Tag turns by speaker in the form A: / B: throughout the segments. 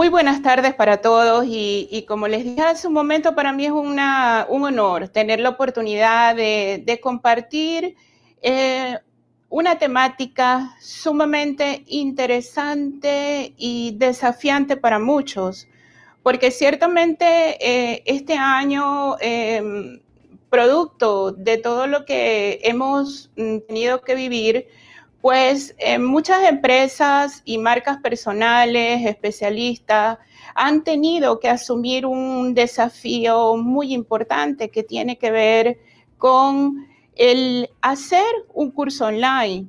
A: Muy buenas tardes para todos y, como les dije hace un momento, para mí es un honor tener la oportunidad de, compartir eh, una temática sumamente interesante y desafiante para muchos, porque ciertamente eh, este año, em, producto de todo lo que hemos mm, tenido que vivir, pues eh, muchas empresas y marcas personales, especialistas, han tenido que asumir un desafío muy importante que tiene que ver con el hacer un curso online.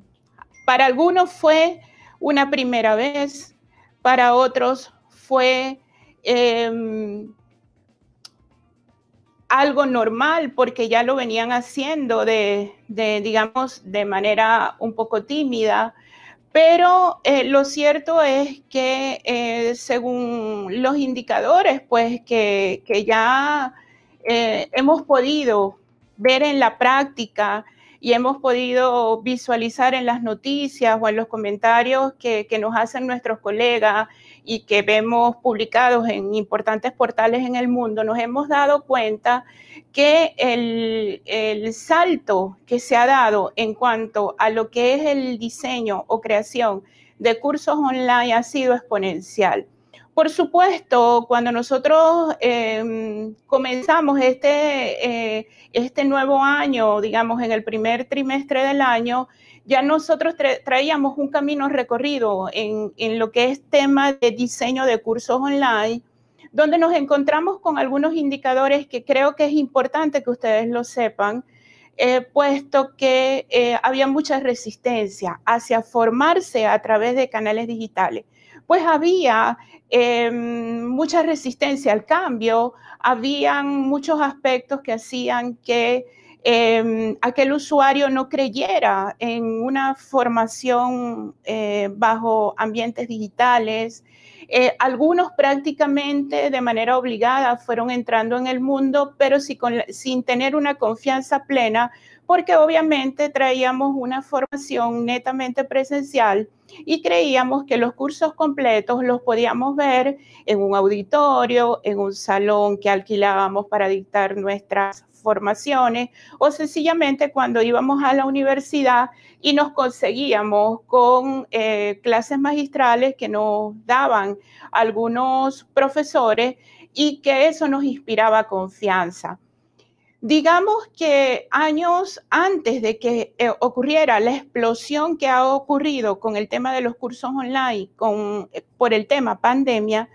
A: Para algunos fue una primera vez, para otros fue em, algo normal porque ya lo venían haciendo de, digamos, de manera un poco tímida. Pero eh, lo cierto es que eh, según los indicadores, pues que, ya eh, hemos podido ver en la práctica y hemos podido visualizar en las noticias o en los comentarios que, que nos hacen nuestros colegas y que vemos publicados en importantes portales en el mundo, nos hemos dado cuenta que el, salto que se ha dado en cuanto a lo que es el diseño o creación de cursos online ha sido exponencial. Por supuesto, cuando nosotros em, comenzamos este, eh, este nuevo año, digamos en el primer trimestre del año, ya nosotros traíamos un camino recorrido en, lo que es tema de diseño de cursos online, donde nos encontramos con algunos indicadores que creo que es importante que ustedes lo sepan, eh, puesto que eh, había mucha resistencia hacia formarse a través de canales digitales. Pues había em, mucha resistencia al cambio, habían muchos aspectos que hacían que Em, aquel usuario no creyera en una formación eh, bajo ambientes digitales. Eh, algunos prácticamente de manera obligada fueron entrando en el mundo, pero sin tener una confianza plena porque obviamente traíamos una formación netamente presencial y creíamos que los cursos completos los podíamos ver en un auditorio, en un salón que alquilábamos para dictar nuestras formaciones o sencillamente cuando íbamos a la universidad y nos conseguíamos con eh, clases magistrales que nos daban algunos profesores y que eso nos inspiraba confianza. Digamos que años antes de que eh, ocurriera la explosión que ha ocurrido con el tema de los cursos online, eh, por el tema pandemia,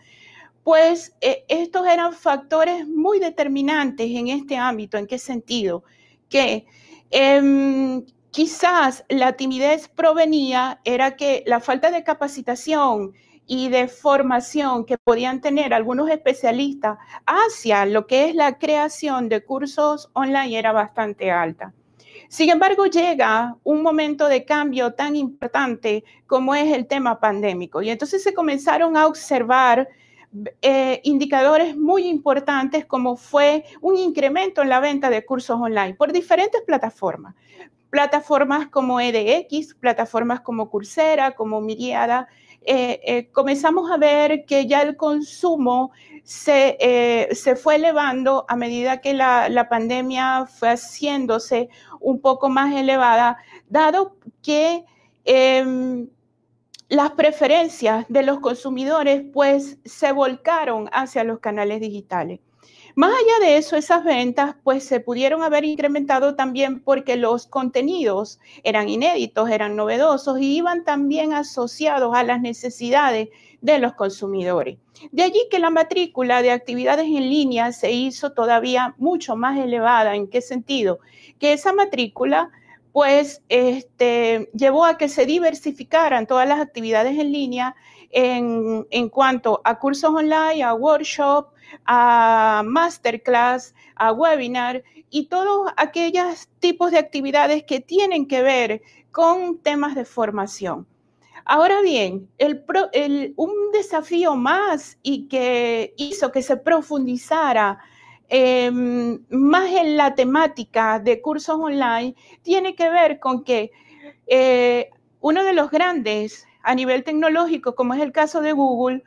A: pues eh, estos eran factores muy determinantes en este ámbito. ¿En qué sentido? Que em, quizás la timidez provenía, era que la falta de capacitación y de formación que podían tener algunos especialistas hacia lo que es la creación de cursos online era bastante alta. Sin embargo, llega un momento de cambio tan importante como es el tema pandémico y entonces se comenzaron a observar eh, indicadores muy importantes como fue un incremento en la venta de cursos online por diferentes plataformas. Plataformas como EDX, plataformas como Coursera, como Miriada, eh, eh, comenzamos a ver que ya el consumo eh, se, fue elevando a medida que la, la, pandemia fue haciéndose un poco más elevada, dado que em, las preferencias de los consumidores pues se volcaron hacia los canales digitales. Más allá de eso, esas ventas pues se pudieron haber incrementado también porque los contenidos eran inéditos, eran novedosos y iban también asociados a las necesidades de los consumidores. De allí que la matrícula de actividades en línea se hizo todavía mucho más elevada. ¿En qué sentido? Que esa matrícula pues este, llevó a que se diversificaran todas las actividades en línea en, cuanto a cursos online, a workshop, a masterclass, a webinar y todos aquellos tipos de actividades que tienen que ver con temas de formación. Ahora bien, un desafío más y que hizo que se profundizara Em, más en la temática de cursos online, tiene que ver con que eh, uno de los grandes a nivel tecnológico, como es el caso de Google,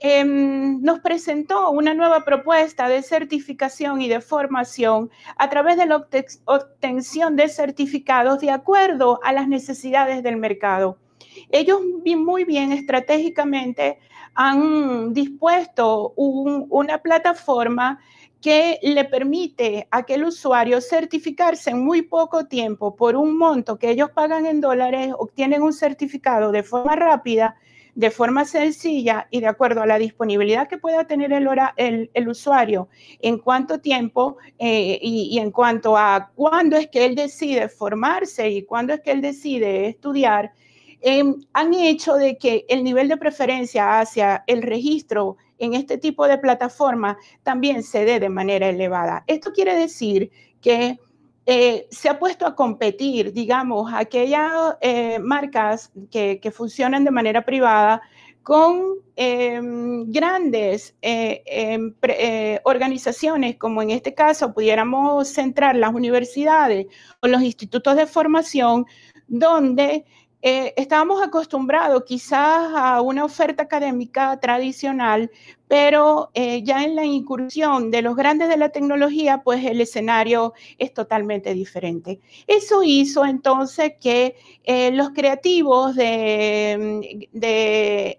A: em, nos presentó una nueva propuesta de certificación y de formación a través de la obtención de certificados de acuerdo a las necesidades del mercado. Ellos muy bien estratégicamente han dispuesto una plataforma que le permite a aquel usuario certificarse en muy poco tiempo por un monto que ellos pagan en dólares, obtienen un certificado de forma rápida, de forma sencilla y de acuerdo a la disponibilidad que pueda tener el, el, usuario, en cuánto tiempo eh, y, en cuanto a cuándo es que él decide formarse y cuándo es que él decide estudiar, eh, han hecho de que el nivel de preferencia hacia el registro en este tipo de plataforma también se dé de manera elevada. Esto quiere decir que eh, se ha puesto a competir, digamos, aquellas eh, marcas que, funcionan de manera privada con em, grandes eh, em, organizaciones, como en este caso pudiéramos centrar las universidades o los institutos de formación, donde eh, estábamos acostumbrados quizás a una oferta académica tradicional, pero eh, ya en la incursión de los grandes de la tecnología, pues el escenario es totalmente diferente. Eso hizo entonces que eh, los creativos de, mm,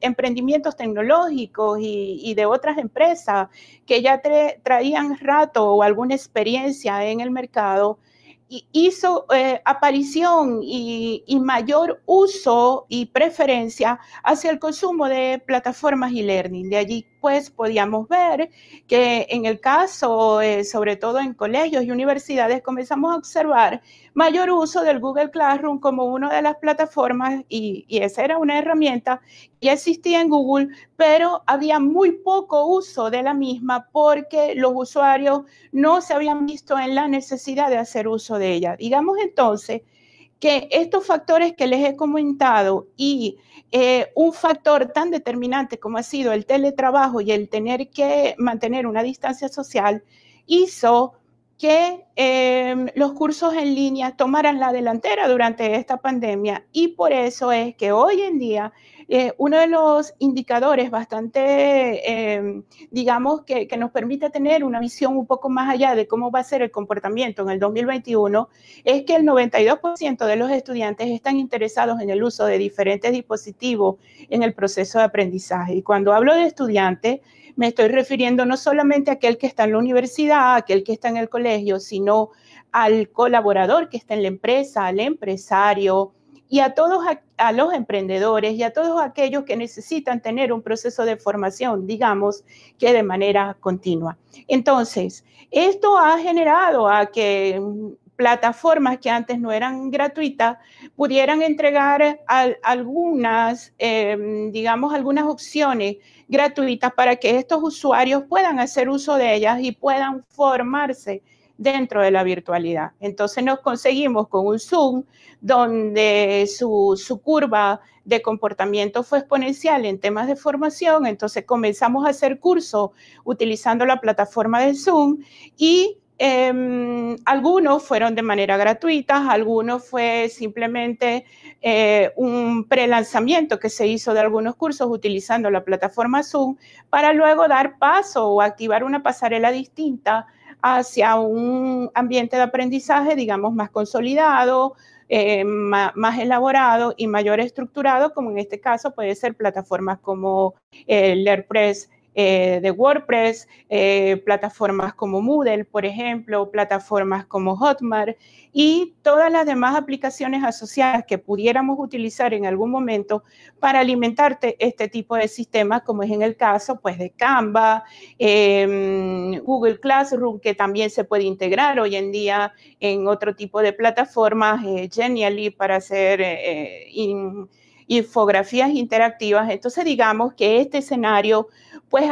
A: emprendimientos tecnológicos y, de otras empresas que ya traían rato o alguna experiencia en el mercado, hizo eh, aparición y, y, mayor uso y preferencia hacia el consumo de plataformas e-learning. De allí pues podíamos ver que en el caso, eh, sobre todo en colegios y universidades, comenzamos a observar mayor uso del Google Classroom como una de las plataformas y, y esa era una herramienta que existía en Google, pero había muy poco uso de la misma porque los usuarios no se habían visto en la necesidad de hacer uso de ella. Digamos entonces que estos factores que les he comentado y eh, un factor tan determinante como ha sido el teletrabajo y el tener que mantener una distancia social hizo que em, los cursos en línea tomaran la delantera durante esta pandemia y por eso es que hoy en día eh, uno de los indicadores bastante, em, digamos, que, que, nos permite tener una visión un poco más allá de cómo va a ser el comportamiento en el 2021 es que el 92% de los estudiantes están interesados en el uso de diferentes dispositivos en el proceso de aprendizaje. Y cuando hablo de estudiantes, me estoy refiriendo no solamente a aquel que está en la universidad, a aquel que está en el colegio, sino al colaborador que está en la empresa, al empresario y a todos los emprendedores y a todos aquellos que necesitan tener un proceso de formación, digamos, que de manera continua. Entonces, esto ha generado a que plataformas que antes no eran gratuitas pudieran entregar algunas, em, digamos, algunas opciones gratuitas para que estos usuarios puedan hacer uso de ellas y puedan formarse dentro de la virtualidad. Entonces nos conseguimos con un Zoom donde su, su, curva de comportamiento fue exponencial en temas de formación, entonces comenzamos a hacer cursos utilizando la plataforma de Zoom y Em, algunos fueron de manera gratuita, algunos fue simplemente un eh, un prelanzamiento que se hizo de algunos cursos utilizando la plataforma Zoom para luego dar paso o activar una pasarela distinta hacia un ambiente de aprendizaje, digamos, más consolidado, eh, más, elaborado y mayor estructurado, como en este caso puede ser plataformas como eh, LearnPress eh, de WordPress, eh, plataformas como Moodle, por ejemplo, plataformas como Hotmart y todas las demás aplicaciones asociadas que pudiéramos utilizar en algún momento para alimentarte este tipo de sistemas, como es en el caso pues, de Canva, em, Google Classroom, que también se puede integrar hoy en día en otro tipo de plataformas, eh, Genially para hacer infografías interactivas. Entonces, digamos que este escenario pues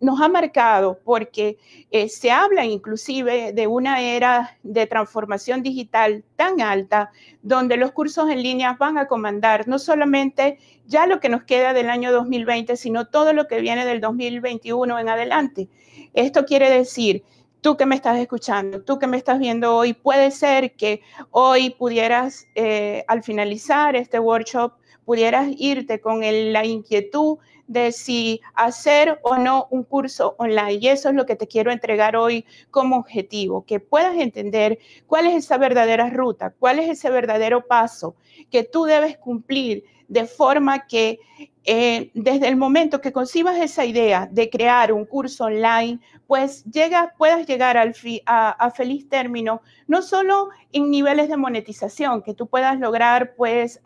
A: nos ha marcado porque eh, se habla inclusive de una era de transformación digital tan alta donde los cursos en línea van a comandar no solamente ya lo que nos queda del año 2020, sino todo lo que viene del 2021 en adelante. Esto quiere decir tú que me estás escuchando, tú que me estás viendo hoy, puede ser que hoy pudieras, eh, al finalizar este workshop, pudieras irte con la inquietud de si hacer o no un curso online. Y eso es lo que te quiero entregar hoy como objetivo, que puedas entender cuál es esa verdadera ruta, cuál es ese verdadero paso que tú debes cumplir de forma que eh, desde el momento que concibas esa idea de crear un curso online, pues llega, puedas llegar al a, feliz término, no solo en niveles de monetización que tú puedas lograr, pues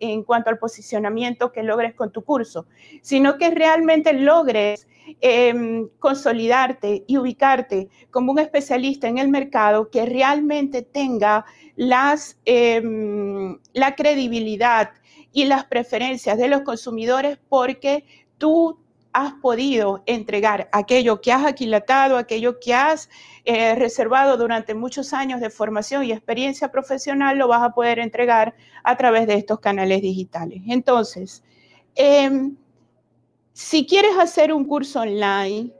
A: en cuanto al posicionamiento que logres con tu curso, sino que realmente logres em, consolidarte y ubicarte como un especialista en el mercado que realmente tenga las, em, la credibilidad y las preferencias de los consumidores porque tú has podido entregar aquello que has aquilatado, aquello que has eh, reservado durante muchos años de formación y experiencia profesional, lo vas a poder entregar a través de estos canales digitales. Entonces, em, si quieres hacer un curso online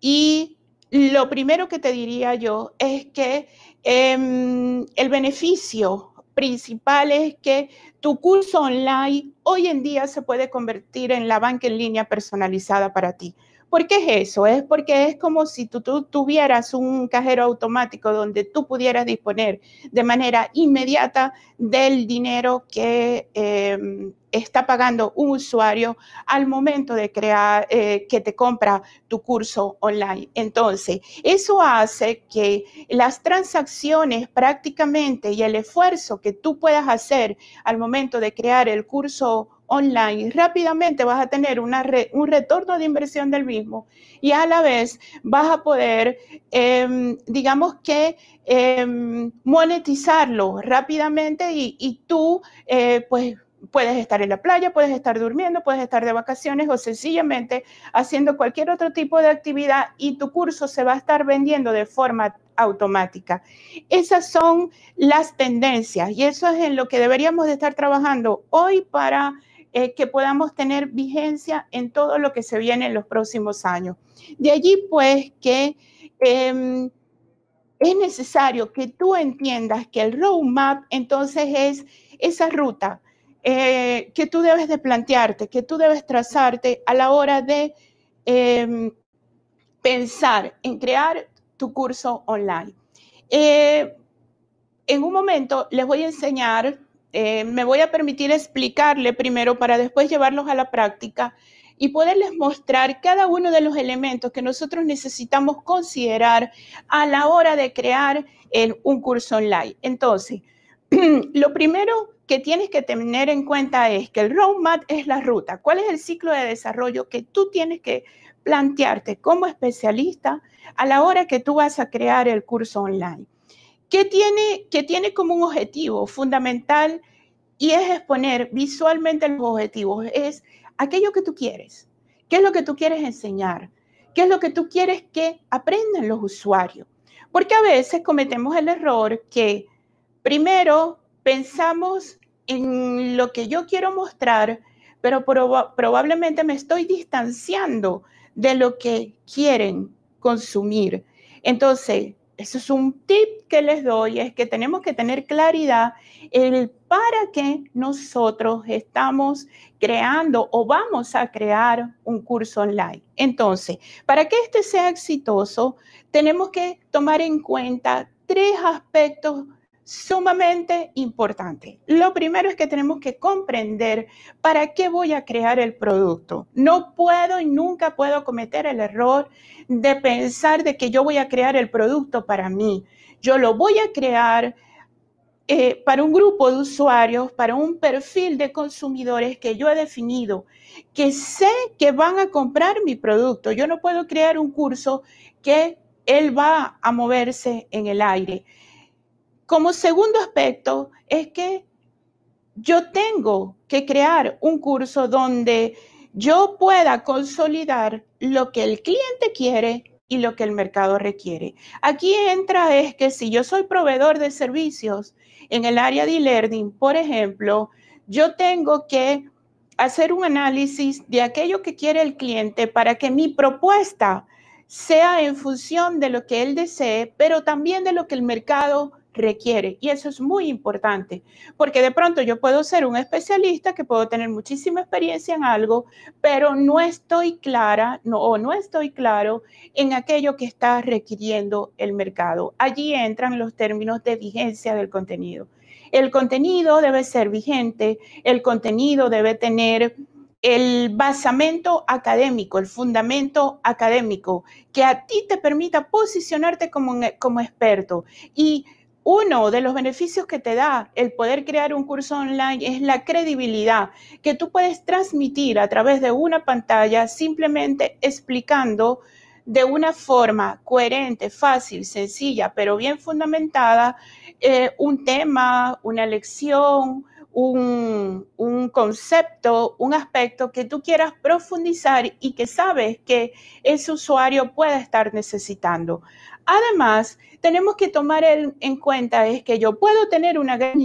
A: y lo primero que te diría yo es que em, el beneficio principal es que tu curso online hoy en día se puede convertir en la banca en línea personalizada para ti. ¿Por qué es eso? Es porque es como si tú, tuvieras un cajero automático donde tú pudieras disponer de manera inmediata del dinero que em, está pagando un usuario al momento de crear, eh, que te compra tu curso online. Entonces, eso hace que las transacciones prácticamente y el esfuerzo que tú puedas hacer al momento de crear el curso online, online, rápidamente vas a tener una un retorno de inversión del mismo y a la vez vas a poder, em, digamos que, em, monetizarlo rápidamente y, tú, eh, pues, puedes estar en la playa, puedes estar durmiendo, puedes estar de vacaciones o sencillamente haciendo cualquier otro tipo de actividad y tu curso se va a estar vendiendo de forma automática. Esas son las tendencias y eso es en lo que deberíamos de estar trabajando hoy para eh, que podamos tener vigencia en todo lo que se viene en los próximos años. De allí, pues, que em, es necesario que tú entiendas que el roadmap entonces es esa ruta eh, que tú debes de plantearte, que tú debes trazarte a la hora de em, pensar en crear tu curso online. Eh, en un momento les voy a enseñar eh, me voy a permitir explicarle primero para después llevarlos a la práctica y poderles mostrar cada uno de los elementos que nosotros necesitamos considerar a la hora de crear un curso online. Entonces, lo primero que tienes que tener en cuenta es que el roadmap es la ruta. ¿Cuál es el ciclo de desarrollo que tú tienes que plantearte como especialista a la hora que tú vas a crear el curso online? que tiene, que tiene como un objetivo fundamental y es exponer visualmente los objetivos, es aquello que tú quieres, qué es lo que tú quieres enseñar, qué es lo que tú quieres que aprendan los usuarios. Porque a veces cometemos el error que primero pensamos en lo que yo quiero mostrar, pero probablemente me estoy distanciando de lo que quieren consumir. Entonces, eso es un tip que les doy, es que tenemos que tener claridad el para qué nosotros estamos creando o vamos a crear un curso online. Entonces, para que este sea exitoso, tenemos que tomar en cuenta tres aspectos sumamente importante. Lo primero es que tenemos que comprender para qué voy a crear el producto. No puedo y nunca puedo cometer el error de pensar de que yo voy a crear el producto para mí. Yo lo voy a crear eh, para un grupo de usuarios, para un perfil de consumidores que yo he definido, que sé que van a comprar mi producto. Yo no puedo crear un curso que él va a moverse en el aire. Como segundo aspecto es que yo tengo que crear un curso donde yo pueda consolidar lo que el cliente quiere y lo que el mercado requiere. Aquí entra es que si yo soy proveedor de servicios en el área de e-learning, por ejemplo, yo tengo que hacer un análisis de aquello que quiere el cliente para que mi propuesta sea en función de lo que él desee, pero también de lo que el mercado requiere. Y eso es muy importante, porque de pronto yo puedo ser un especialista que puedo tener muchísima experiencia en algo, pero no estoy clara no, o no estoy claro en aquello que está requiriendo el mercado. Allí entran los términos de vigencia del contenido. El contenido debe ser vigente, el contenido debe tener el basamento académico, el fundamento académico, que a ti te permita posicionarte como, como experto. Y uno de los beneficios que te da el poder crear un curso online es la credibilidad que tú puedes transmitir a través de una pantalla simplemente explicando de una forma coherente, fácil, sencilla, pero bien fundamentada, eh, un tema, una lección, un, concepto, un aspecto que tú quieras profundizar y que sabes que ese usuario puede estar necesitando. Además, tenemos que tomar en cuenta es que yo puedo tener una gran,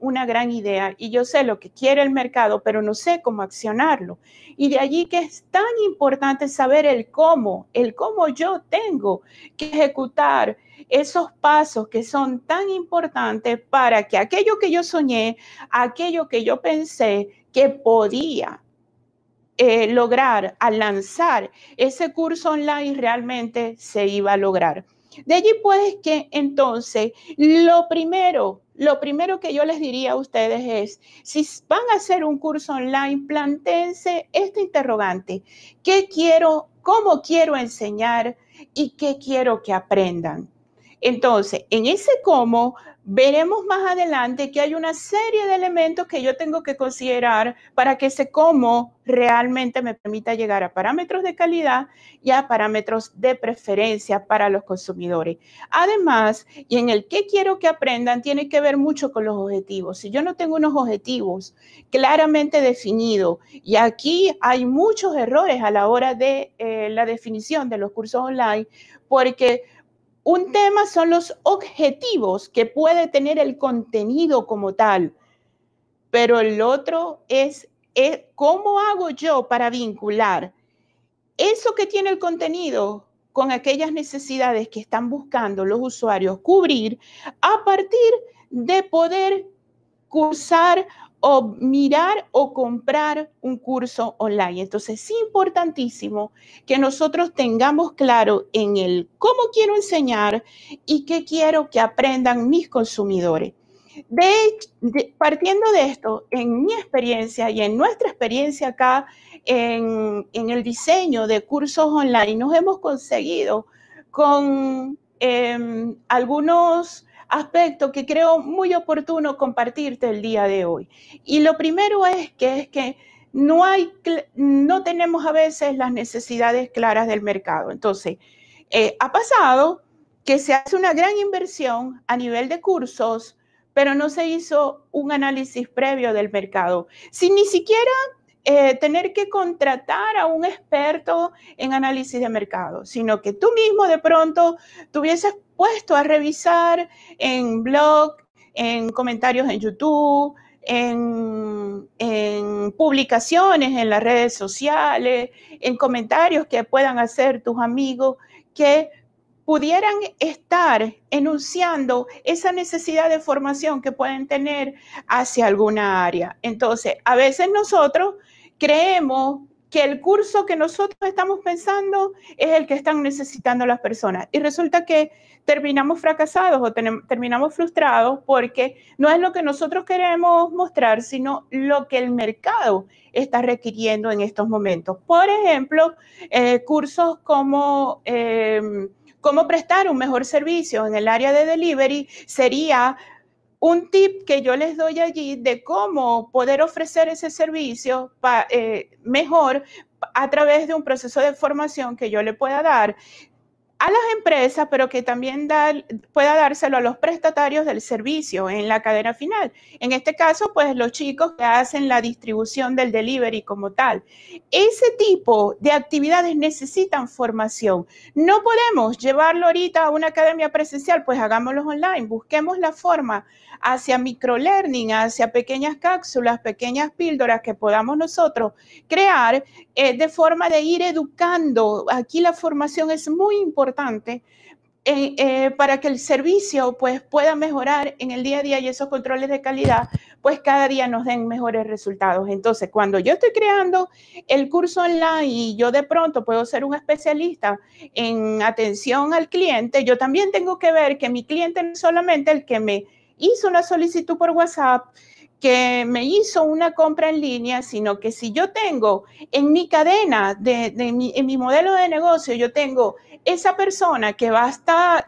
A: una gran idea y yo sé lo que quiere el mercado, pero no sé cómo accionarlo. Y de allí que es tan importante saber el cómo, el cómo yo tengo que ejecutar esos pasos que son tan importantes para que aquello que yo soñé, aquello que yo pensé que podía eh, lograr al lanzar ese curso online realmente se iba a lograr. De allí pues que entonces lo primero, lo primero que yo les diría a ustedes es, si van a hacer un curso online, plantense este interrogante, ¿qué quiero, cómo quiero enseñar y qué quiero que aprendan? Entonces, en ese cómo veremos más adelante que hay una serie de elementos que yo tengo que considerar para que ese cómo realmente me permita llegar a parámetros de calidad y a parámetros de preferencia para los consumidores. Además, y en el qué quiero que aprendan, tiene que ver mucho con los objetivos. Si yo no tengo unos objetivos claramente definidos, y aquí hay muchos errores a la hora de eh, la definición de los cursos online, porque un tema son los objetivos que puede tener el contenido como tal, pero el otro es, cómo hago yo para vincular eso que tiene el contenido con aquellas necesidades que están buscando los usuarios cubrir a partir de poder cursar o mirar o comprar un curso online. Entonces es importantísimo que nosotros tengamos claro en el cómo quiero enseñar y qué quiero que aprendan mis consumidores. De, partiendo de esto, en mi experiencia y en nuestra experiencia acá en, el diseño de cursos online, nos hemos conseguido con em, algunos aspecto que creo muy oportuno compartirte el día de hoy. Y lo primero es que es que no hay no tenemos a veces las necesidades claras del mercado. Entonces, eh, ha pasado que se hace una gran inversión a nivel de cursos, pero no se hizo un análisis previo del mercado. Sin ni siquiera eh, tener que contratar a un experto en análisis de mercado, sino que tú mismo de pronto tuvieses puesto a revisar en blog, en comentarios en YouTube, en, en, publicaciones en las redes sociales, en comentarios que puedan hacer tus amigos que pudieran estar enunciando esa necesidad de formación que pueden tener hacia alguna área. Entonces, a veces nosotros creemos que el curso que nosotros estamos pensando es el que están necesitando las personas. Y resulta que terminamos fracasados o terminamos frustrados porque no es lo que nosotros queremos mostrar, sino lo que el mercado está requiriendo en estos momentos. Por ejemplo, eh, cursos como... Em, cómo prestar un mejor servicio en el área de delivery sería un tip que yo les doy allí de cómo poder ofrecer ese servicio eh, mejor a través de un proceso de formación que yo le pueda dar a las empresas, pero que también pueda dárselo a los prestatarios del servicio en la cadena final. En este caso, pues los chicos que hacen la distribución del delivery como tal. Ese tipo de actividades necesitan formación. No podemos llevarlo ahorita a una academia presencial, pues hagámoslo online, busquemos la forma hacia microlearning, hacia pequeñas cápsulas, pequeñas píldoras que podamos nosotros crear eh, de forma de ir educando. Aquí la formación es muy importante eh, eh, para que el servicio pues, pueda mejorar en el día a día y esos controles de calidad, pues cada día nos den mejores resultados. Entonces, cuando yo estoy creando el curso online y yo de pronto puedo ser un especialista en atención al cliente, yo también tengo que ver que mi cliente no es solamente el que me hizo una solicitud por WhatsApp, que me hizo una compra en línea, sino que si yo tengo en mi cadena, de, mi, en mi modelo de negocio, yo tengo esa persona que va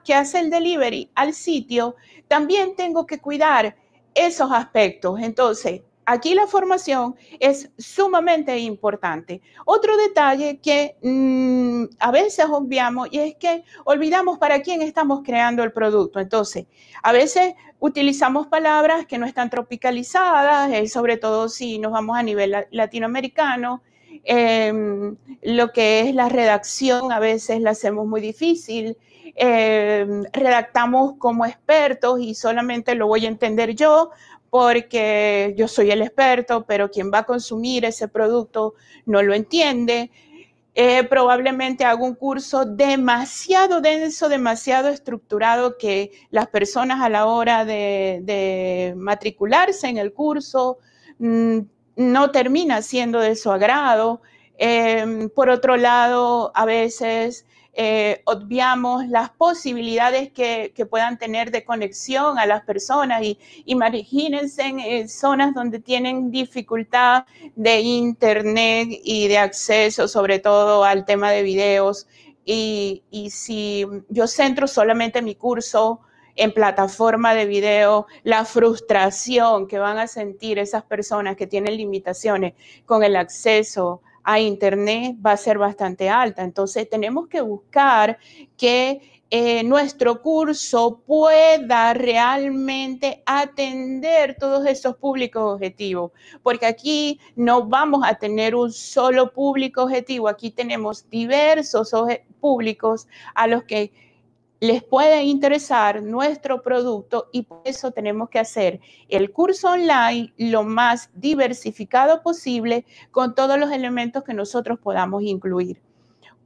A: que hace el delivery al sitio, también tengo que cuidar esos aspectos. Entonces, Aquí la formación es sumamente importante. Otro detalle que mm, a veces obviamos y es que olvidamos para quién estamos creando el producto. Entonces, a veces utilizamos palabras que no están tropicalizadas, eh, sobre todo si nos vamos a nivel latinoamericano. Em, lo que es la redacción a veces la hacemos muy difícil, em, redactamos como expertos y solamente lo voy a entender yo porque yo soy el experto, pero quien va a consumir ese producto no lo entiende. Eh, probablemente hago un curso demasiado denso, demasiado estructurado, que las personas a la hora de, matricularse en el curso mm, no termina siendo de su agrado. Eh, por otro lado, a veces eh, obviamos las posibilidades que, puedan tener de conexión a las personas y imagínense en, zonas donde tienen dificultad de internet y de acceso sobre todo al tema de videos y, y si yo centro solamente mi curso en plataforma de video, la frustración que van a sentir esas personas que tienen limitaciones con el acceso a Internet va a ser bastante alta. Entonces tenemos que buscar que eh, nuestro curso pueda realmente atender todos esos públicos objetivos, porque aquí no vamos a tener un solo público objetivo, aquí tenemos diversos públicos a los que les puede interesar nuestro producto y por eso tenemos que hacer el curso online lo más diversificado posible con todos los elementos que nosotros podamos incluir.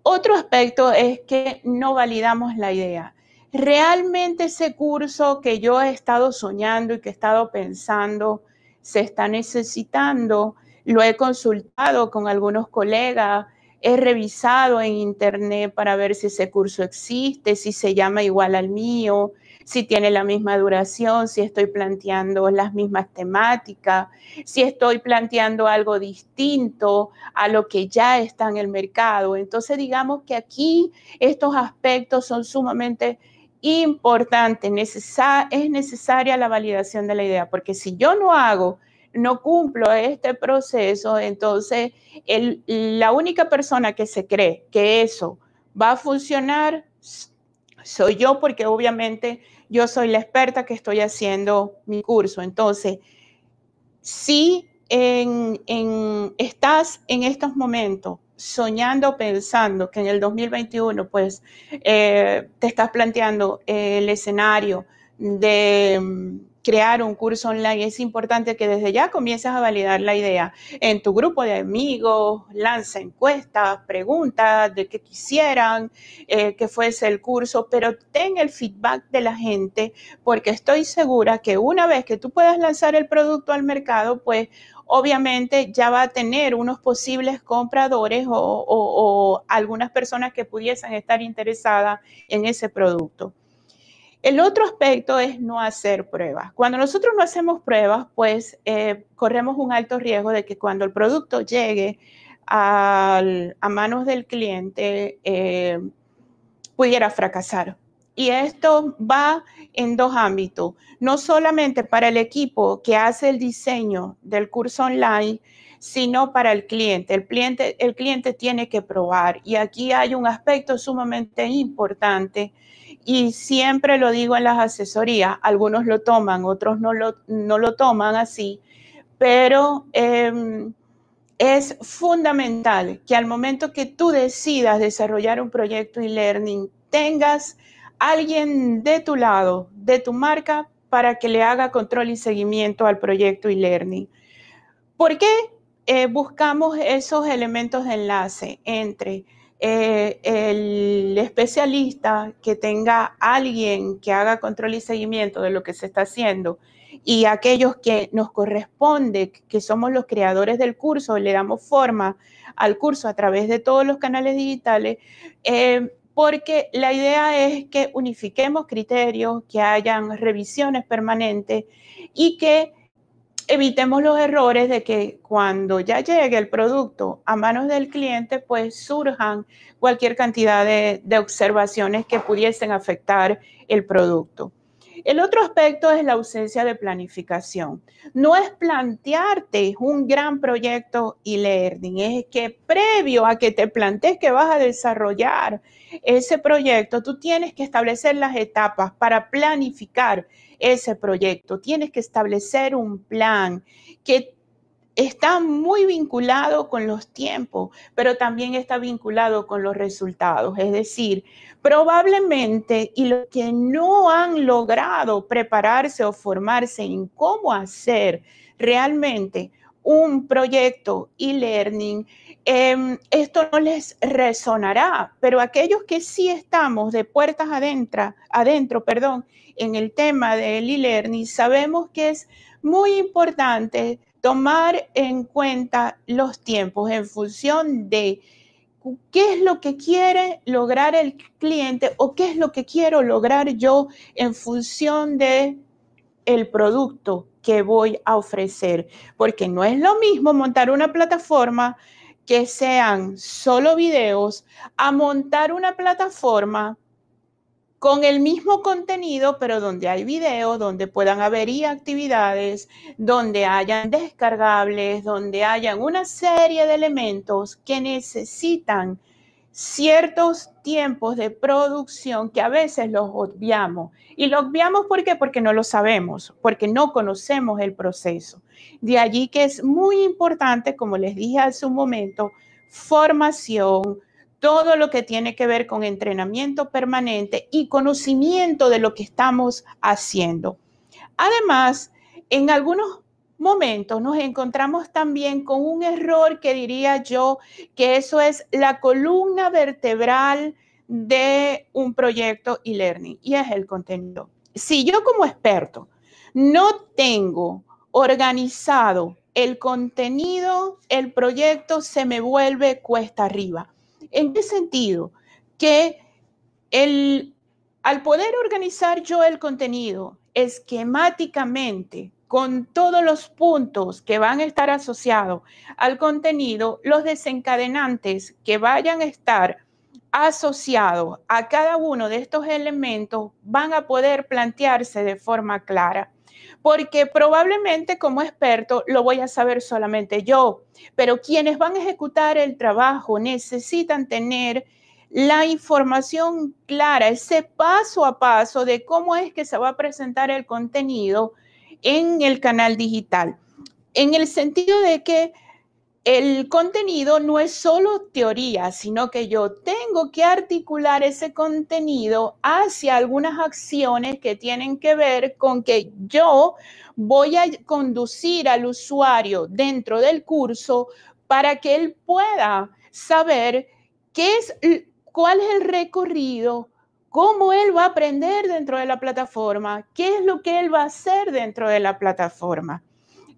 A: Otro aspecto es que no validamos la idea. ¿Realmente ese curso que yo he estado soñando y que he estado pensando se está necesitando? Lo he consultado con algunos colegas, he revisado en internet para ver si ese curso existe, si se llama igual al mío, si tiene la misma duración, si estoy planteando las mismas temáticas, si estoy planteando algo distinto a lo que ya está en el mercado. Entonces, digamos que aquí estos aspectos son sumamente importantes. es necesaria la validación de la idea, porque si yo no hago no cumplo este proceso, entonces el, la única persona que se cree que eso va a funcionar soy yo, porque obviamente yo soy la experta que estoy haciendo mi curso. Entonces, si en, estás en estos momentos soñando, pensando que en el 2021, pues, eh, te estás planteando el escenario de crear un curso online, es importante que desde ya comiences a validar la idea en tu grupo de amigos, lanza encuestas, preguntas de qué quisieran eh, que fuese el curso, pero ten el feedback de la gente porque estoy segura que una vez que tú puedas lanzar el producto al mercado, pues obviamente ya va a tener unos posibles compradores o algunas personas que pudiesen estar interesadas en ese producto. El otro aspecto es no hacer pruebas. Cuando nosotros no hacemos pruebas, pues eh, corremos un alto riesgo de que cuando el producto llegue a manos del cliente, eh, pudiera fracasar. Y esto va en dos ámbitos, no solamente para el equipo que hace el diseño del curso online, sino para el cliente. El cliente, el cliente tiene que probar y aquí hay un aspecto sumamente importante y siempre lo digo en las asesorías, algunos lo toman, otros no lo, no lo toman así, pero em, es fundamental que al momento que tú decidas desarrollar un proyecto e e-learning, tengas alguien de tu lado, de tu marca, para que le haga control y seguimiento al proyecto e-learning. ¿Por qué eh, buscamos esos elementos de enlace entre eh, el especialista que tenga alguien que haga control y seguimiento de lo que se está haciendo y aquellos que nos corresponde, que somos los creadores del curso, le damos forma al curso a través de todos los canales digitales, eh, porque la idea es que unifiquemos criterios, que hayan revisiones permanentes y que evitemos los errores de que cuando ya llegue el producto a manos del cliente, pues surjan cualquier cantidad de, observaciones que pudiesen afectar el producto. El otro aspecto es la ausencia de planificación. No es plantearte un gran proyecto y e learning, es que previo a que te plantees que vas a desarrollar ese proyecto, tú tienes que establecer las etapas para planificar ese proyecto, tienes que establecer un plan que está muy vinculado con los tiempos, pero también está vinculado con los resultados. Es decir, probablemente y los que no han logrado prepararse o formarse en cómo hacer realmente un proyecto e-learning, Em, esto no les resonará, pero aquellos que sí estamos de puertas adentro, adentro perdón, en el tema del e-learning, sabemos que es muy importante tomar en cuenta los tiempos en función de qué es lo que quiere lograr el cliente o qué es lo que quiero lograr yo en función de el producto que voy a ofrecer, porque no es lo mismo montar una plataforma que sean solo videos a montar una plataforma con el mismo contenido, pero donde hay video, donde puedan haber actividades, donde hayan descargables, donde hayan una serie de elementos que necesitan ciertos tiempos de producción que a veces los obviamos. Y los obviamos ¿por porque no lo sabemos, porque no conocemos el proceso. De allí que es muy importante, como les dije hace un momento, formación, todo lo que tiene que ver con entrenamiento permanente y conocimiento de lo que estamos haciendo. Además, en algunos momento nos encontramos también con un error que diría yo que eso es la columna vertebral de un proyecto e-learning y es el contenido. Si yo como experto no tengo organizado el contenido, el proyecto se me vuelve cuesta arriba. ¿En qué sentido? Que al poder organizar yo el contenido esquemáticamente, con todos los puntos que van a estar asociados al contenido, los desencadenantes que vayan a estar asociados a cada uno de estos elementos van a poder plantearse de forma clara. Porque probablemente como experto lo voy a saber solamente yo, pero quienes van a ejecutar el trabajo necesitan tener la información clara, ese paso a paso de cómo es que se va a presentar el contenido en el canal digital, en el sentido de que el contenido no es solo teoría, sino que yo tengo que articular ese contenido hacia algunas acciones que tienen que ver con que yo voy a conducir al usuario dentro del curso para que él pueda saber qué es, cuál es el recorrido, cómo él va a aprender dentro de la plataforma, qué es lo que él va a hacer dentro de la plataforma.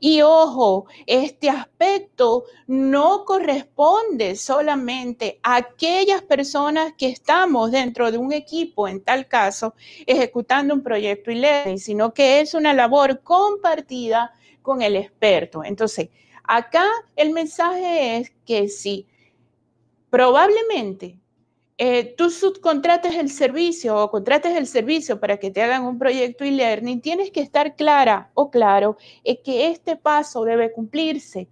A: Y ojo, este aspecto no corresponde solamente a aquellas personas que estamos dentro de un equipo, en tal caso, ejecutando un proyecto y ley, sino que es una labor compartida con el experto. Entonces, acá el mensaje es que sí, probablemente eh, tú subcontrates el servicio o contrates el servicio para que te hagan un proyecto e-learning, tienes que estar clara o claro que este paso debe cumplirse.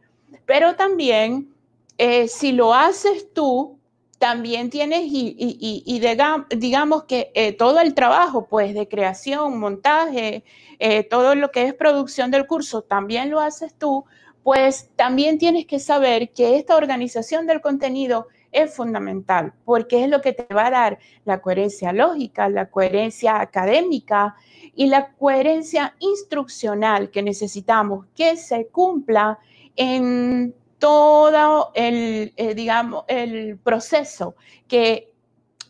A: Pero también, eh, si lo haces tú, también tienes, y, digamos que eh, todo el trabajo, pues, de creación, montaje, todo lo que es producción del curso, también lo haces tú, pues también tienes que saber que esta organización del contenido es fundamental porque es lo que te va a dar la coherencia lógica, la coherencia académica y la coherencia instruccional que necesitamos que se cumpla en todo el, eh, digamos, el proceso que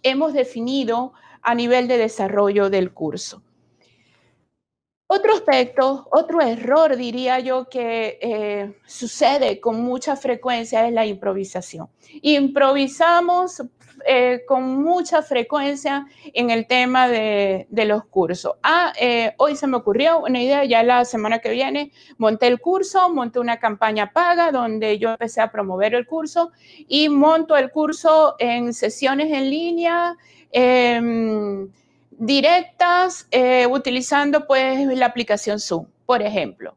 A: hemos definido a nivel de desarrollo del curso. Otro aspecto, otro error, diría yo, que eh, sucede con mucha frecuencia es la improvisación. Improvisamos eh, con mucha frecuencia en el tema de, los cursos. Ah, eh, hoy se me ocurrió una idea, ya la semana que viene monté el curso, monté una campaña paga donde yo empecé a promover el curso y monto el curso en sesiones en línea. Em, directas eh, utilizando pues la aplicación Zoom, por ejemplo.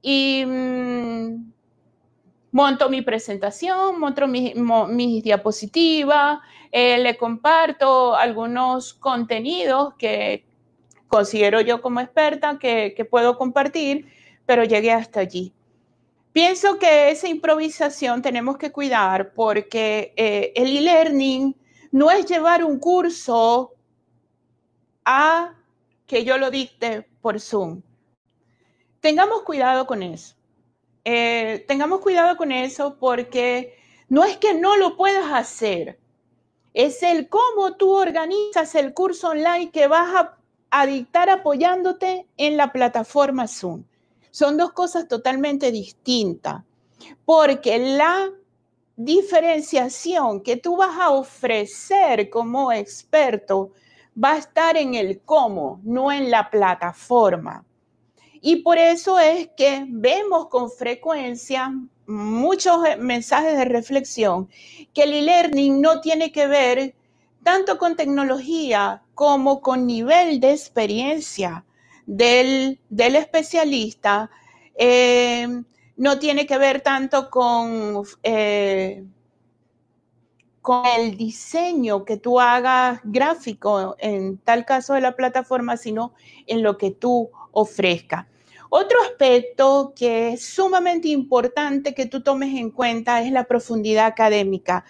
A: Y mm, monto mi presentación, monto mi, mis diapositivas, eh, le comparto algunos contenidos que considero yo como experta que, puedo compartir, pero llegué hasta allí. Pienso que esa improvisación tenemos que cuidar porque eh, el e-learning no es llevar un curso a que yo lo dicte por Zoom. Tengamos cuidado con eso. Eh, tengamos cuidado con eso porque no es que no lo puedas hacer, es el cómo tú organizas el curso online que vas a, a dictar apoyándote en la plataforma Zoom. Son dos cosas totalmente distintas porque la diferenciación que tú vas a ofrecer como experto va a estar en el cómo, no en la plataforma. Y por eso es que vemos con frecuencia muchos eh, mensajes de reflexión que el e-learning no tiene que ver tanto con tecnología como con nivel de experiencia del, especialista. Eh, no tiene que ver tanto con... Eh, con el diseño que tú hagas gráfico, en tal caso de la plataforma, sino en lo que tú ofrezcas. Otro aspecto que es sumamente importante que tú tomes en cuenta es la profundidad académica.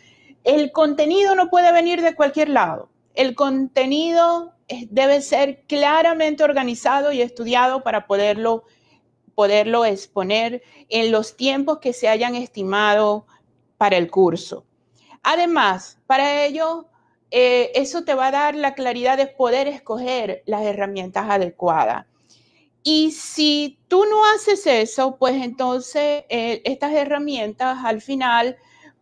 A: El contenido no puede venir de cualquier lado. El contenido debe ser claramente organizado y estudiado para poderlo, poderlo exponer en los tiempos que se hayan estimado para el curso. Además, para ello, eh, eso te va a dar la claridad de poder escoger las herramientas adecuadas. Y si tú no haces eso, pues entonces eh, estas herramientas al final,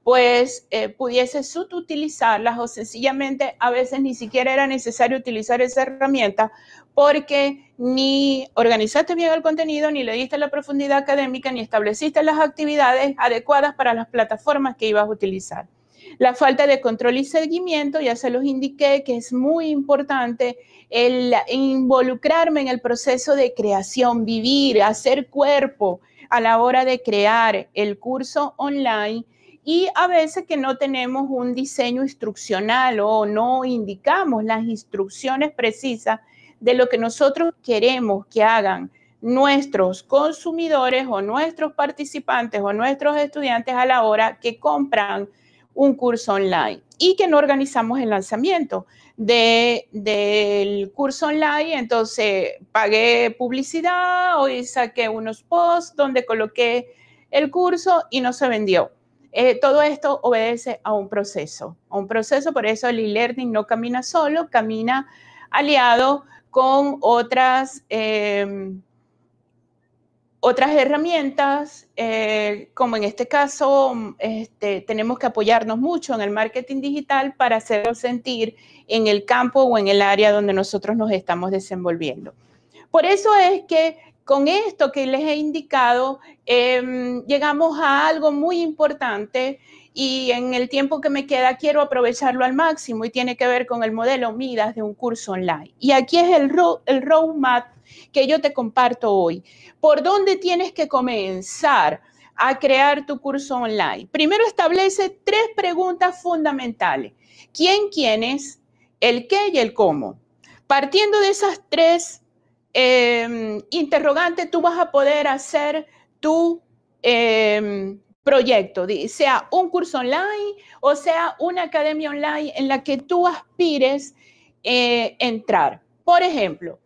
A: pues eh, pudieses subutilizarlas o sencillamente a veces ni siquiera era necesario utilizar esa herramienta porque ni organizaste bien el contenido, ni le diste la profundidad académica, ni estableciste las actividades adecuadas para las plataformas que ibas a utilizar. La falta de control y seguimiento, ya se los indiqué que es muy importante el involucrarme en el proceso de creación, vivir, hacer cuerpo a la hora de crear el curso online y a veces que no tenemos un diseño instruccional o no indicamos las instrucciones precisas de lo que nosotros queremos que hagan nuestros consumidores o nuestros participantes o nuestros estudiantes a la hora que compran un curso online y que no organizamos el lanzamiento del curso online. Entonces pagué publicidad, hoy saqué unos posts donde coloqué el curso y no se vendió. Eh, todo esto obedece a un proceso, a un proceso, por eso el e-learning no camina solo, camina aliado con otras... Em, otras herramientas, eh, como en este caso, este, tenemos que apoyarnos mucho en el marketing digital para hacerlo sentir en el campo o en el área donde nosotros nos estamos desenvolviendo. Por eso es que con esto que les he indicado, em, llegamos a algo muy importante y en el tiempo que me queda quiero aprovecharlo al máximo y tiene que ver con el modelo Midas de un curso online. Y aquí es el, el roadmap que yo te comparto hoy. ¿Por dónde tienes que comenzar a crear tu curso online? Primero establece tres preguntas fundamentales. ¿Quién, quién es? ¿El qué y el cómo? Partiendo de esas tres em, interrogantes, tú vas a poder hacer tu... Em, proyecto, sea un curso online o sea una academia online en la que tú aspires eh, entrar. Por ejemplo,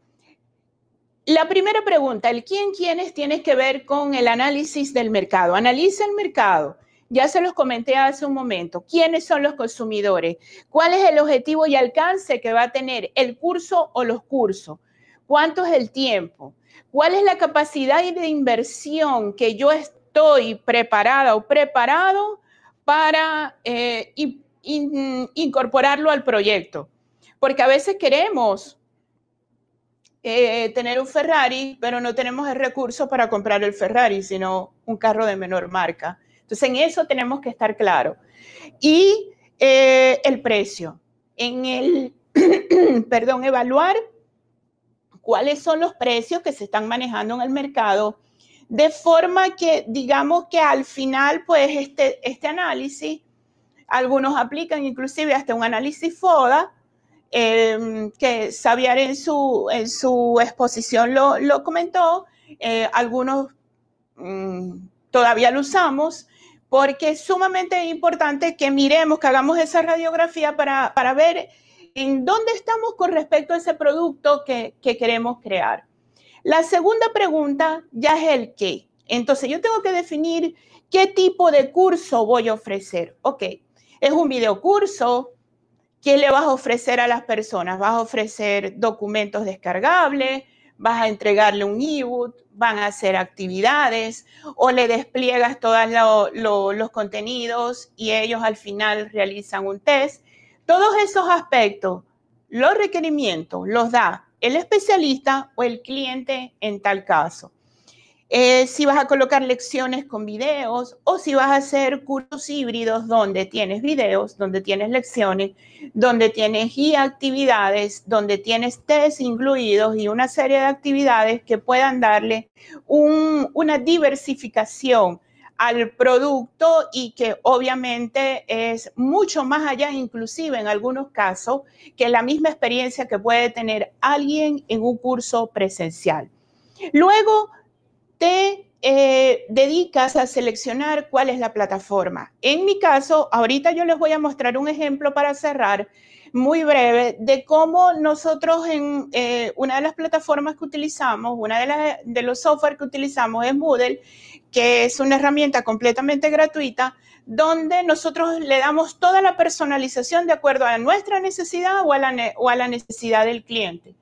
A: la primera pregunta, el quién, quiénes tiene que ver con el análisis del mercado. Analiza el mercado. Ya se los comenté hace un momento. ¿Quiénes son los consumidores? ¿Cuál es el objetivo y alcance que va a tener el curso o los cursos? ¿Cuánto es el tiempo? ¿Cuál es la capacidad de inversión que yo estoy preparada o preparado para eh, incorporarlo al proyecto? Porque a veces queremos eh, tener un Ferrari, pero no tenemos el recurso para comprar el Ferrari, sino un carro de menor marca. Entonces, en eso tenemos que estar claro. Y eh, el precio. En el, perdón, evaluar cuáles son los precios que se están manejando en el mercado, de forma que digamos que al final, pues este, este análisis, algunos aplican inclusive hasta un análisis FODA, Em, que Xavier en su, en su exposición lo, lo comentó, eh, algunos mm, todavía lo usamos, porque es sumamente importante que miremos, que hagamos esa radiografía para, para ver en dónde estamos con respecto a ese producto que, que queremos crear. La segunda pregunta ya es el qué. Entonces yo tengo que definir qué tipo de curso voy a ofrecer. Ok, es un videocurso, ¿Qué le vas a ofrecer a las personas? ¿Vas a ofrecer documentos descargables? ¿Vas a entregarle un e-book? ¿Van a hacer actividades? ¿O le despliegas todos los contenidos y ellos al final realizan un test? Todos esos aspectos, los requerimientos los da el especialista o el cliente en tal caso. Eh, si vas a colocar lecciones con videos o si vas a hacer cursos híbridos donde tienes videos, donde tienes lecciones, donde tienes guía actividades, donde tienes test incluidos y una serie de actividades que puedan darle una diversificación al producto y que obviamente es mucho más allá, inclusive en algunos casos, que la misma experiencia que puede tener alguien en un curso presencial. Luego, te eh, dedicas a seleccionar cuál es la plataforma. En mi caso, ahorita yo les voy a mostrar un ejemplo para cerrar muy breve de cómo nosotros en eh, una de las plataformas que utilizamos, una de, los software que utilizamos es Moodle, que es una herramienta completamente gratuita, donde nosotros le damos toda la personalización de acuerdo a nuestra necesidad o a la necesidad del cliente.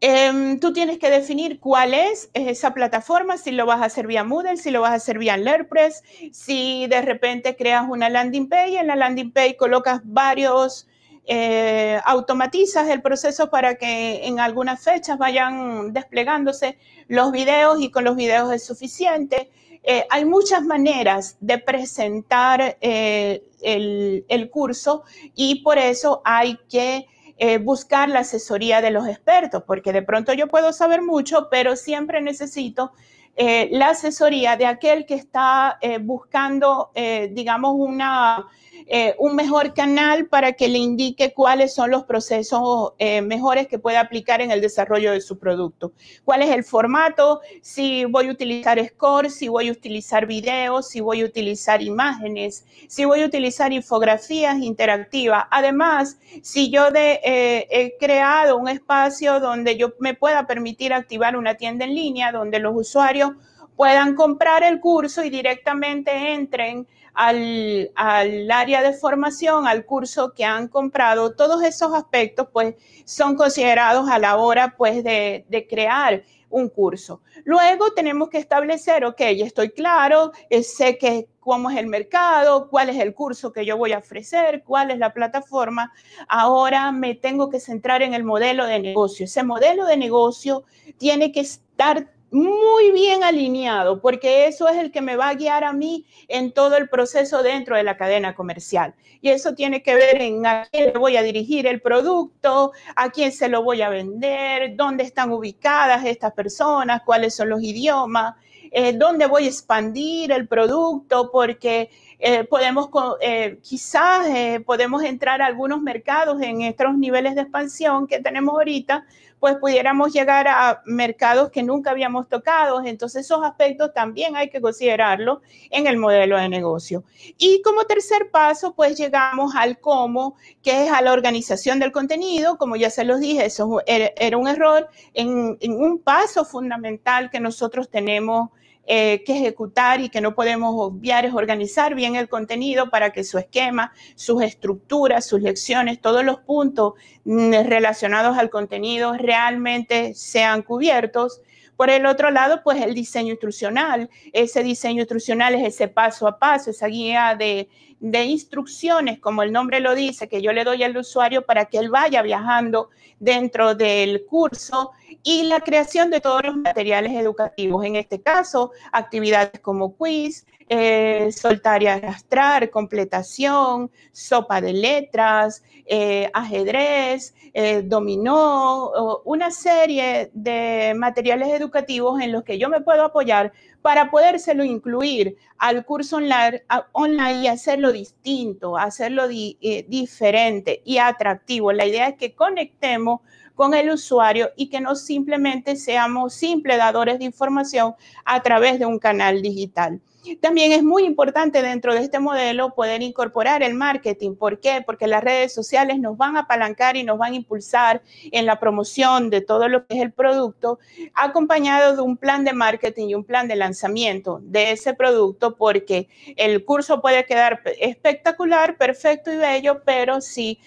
A: Em, tú tienes que definir cuál es, esa plataforma, si lo vas a hacer vía Moodle, si lo vas a hacer vía LearnPress, si de repente creas una landing page y en la landing page colocas varios, eh, automatizas el proceso para que en algunas fechas vayan desplegándose los videos y con los videos es suficiente. Eh, hay muchas maneras de presentar eh, el curso y por eso hay que eh, buscar la asesoría de los expertos, porque de pronto yo puedo saber mucho, pero siempre necesito eh, la asesoría de aquel que está eh, buscando, digamos, una eh, un mejor canal para que le indique cuáles son los procesos eh, mejores que puede aplicar en el desarrollo de su producto. ¿Cuál es el formato? Si voy a utilizar score, si voy a utilizar videos, si voy a utilizar imágenes, si voy a utilizar infografías interactivas. Además, si yo eh, he creado un espacio donde yo me pueda permitir activar una tienda en línea donde los usuarios puedan comprar el curso y directamente entren al, área de formación, al curso que han comprado, todos esos aspectos pues son considerados a la hora pues de, crear un curso. Luego tenemos que establecer, ok, ya estoy claro, eh, sé que cómo es el mercado, cuál es el curso que yo voy a ofrecer, cuál es la plataforma. Ahora me tengo que centrar en el modelo de negocio. Ese modelo de negocio tiene que estar muy bien alineado, porque eso es el que me va a guiar a mí en todo el proceso dentro de la cadena comercial. Y eso tiene que ver en a quién le voy a dirigir el producto, a quién se lo voy a vender, dónde están ubicadas estas personas, cuáles son los idiomas, eh, dónde voy a expandir el producto, porque eh, podemos, eh, quizás podemos entrar a algunos mercados en estos niveles de expansión que tenemos ahorita, pues pudiéramos llegar a mercados que nunca habíamos tocado. Entonces esos aspectos también hay que considerarlo en el modelo de negocio. Y como tercer paso, pues llegamos al cómo, que es a la organización del contenido. Como ya se los dije, eso er, era un error en, en un paso fundamental que nosotros tenemos eh, que ejecutar y que no podemos obviar es organizar bien el contenido para que su esquema, sus estructuras, sus lecciones, todos los puntos mm, relacionados al contenido realmente sean cubiertos por el otro lado, pues el diseño instruccional. Ese diseño instruccional es ese paso a paso, esa guía de, de instrucciones, como el nombre lo dice, que yo le doy al usuario para que él vaya viajando dentro del curso y la creación de todos los materiales educativos. En este caso, actividades como quiz, eh, soltar y arrastrar, completación, sopa de letras, eh, ajedrez, eh, dominó, una serie de materiales educativos en los que yo me puedo apoyar para podérselo incluir al curso online, y hacerlo distinto, hacerlo diferente y atractivo. La idea es que conectemos con el usuario y que no simplemente seamos simples dadores de información a través de un canal digital. También es muy importante dentro de este modelo poder incorporar el marketing. ¿Por qué? Porque las redes sociales nos van a apalancar y nos van a impulsar en la promoción de todo lo que es el producto, acompañado de un plan de marketing y un plan de lanzamiento de ese producto, porque el curso puede quedar espectacular, perfecto y bello, pero si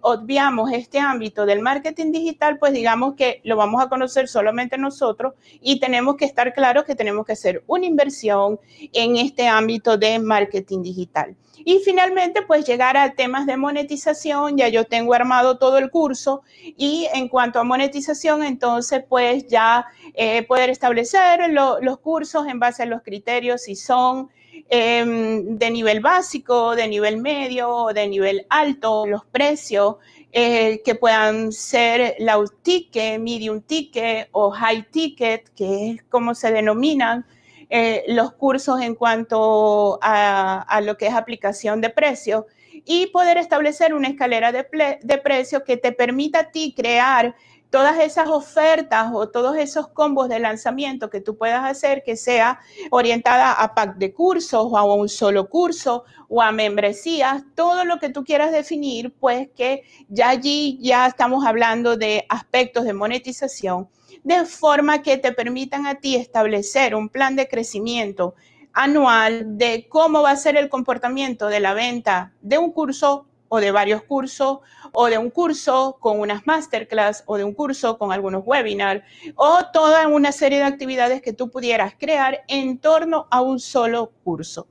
A: obviamos este ámbito del marketing digital, pues digamos que lo vamos a conocer solamente nosotros y tenemos que estar claros que tenemos que hacer una inversión en este ámbito de marketing digital. Y finalmente, pues llegar a temas de monetización, ya yo tengo armado todo el curso y en cuanto a monetización, entonces pues ya eh, poder establecer los cursos en base a los criterios, si son Em, de nivel básico, de nivel medio, de nivel alto, los precios eh, que puedan ser low ticket, medium ticket o high ticket, que es como se denominan eh, los cursos en cuanto a, lo que es aplicación de precios y poder establecer una escalera de, de precios que te permita a ti crear todas esas ofertas o todos esos combos de lanzamiento que tú puedas hacer que sea orientada a pack de cursos o a un solo curso o a membresías, todo lo que tú quieras definir, pues que ya allí ya estamos hablando de aspectos de monetización, de forma que te permitan a ti establecer un plan de crecimiento anual de cómo va a ser el comportamiento de la venta de un curso o de varios cursos, o de un curso con unas masterclass, o de un curso con algunos webinars, o toda una serie de actividades que tú pudieras crear en torno a un solo curso.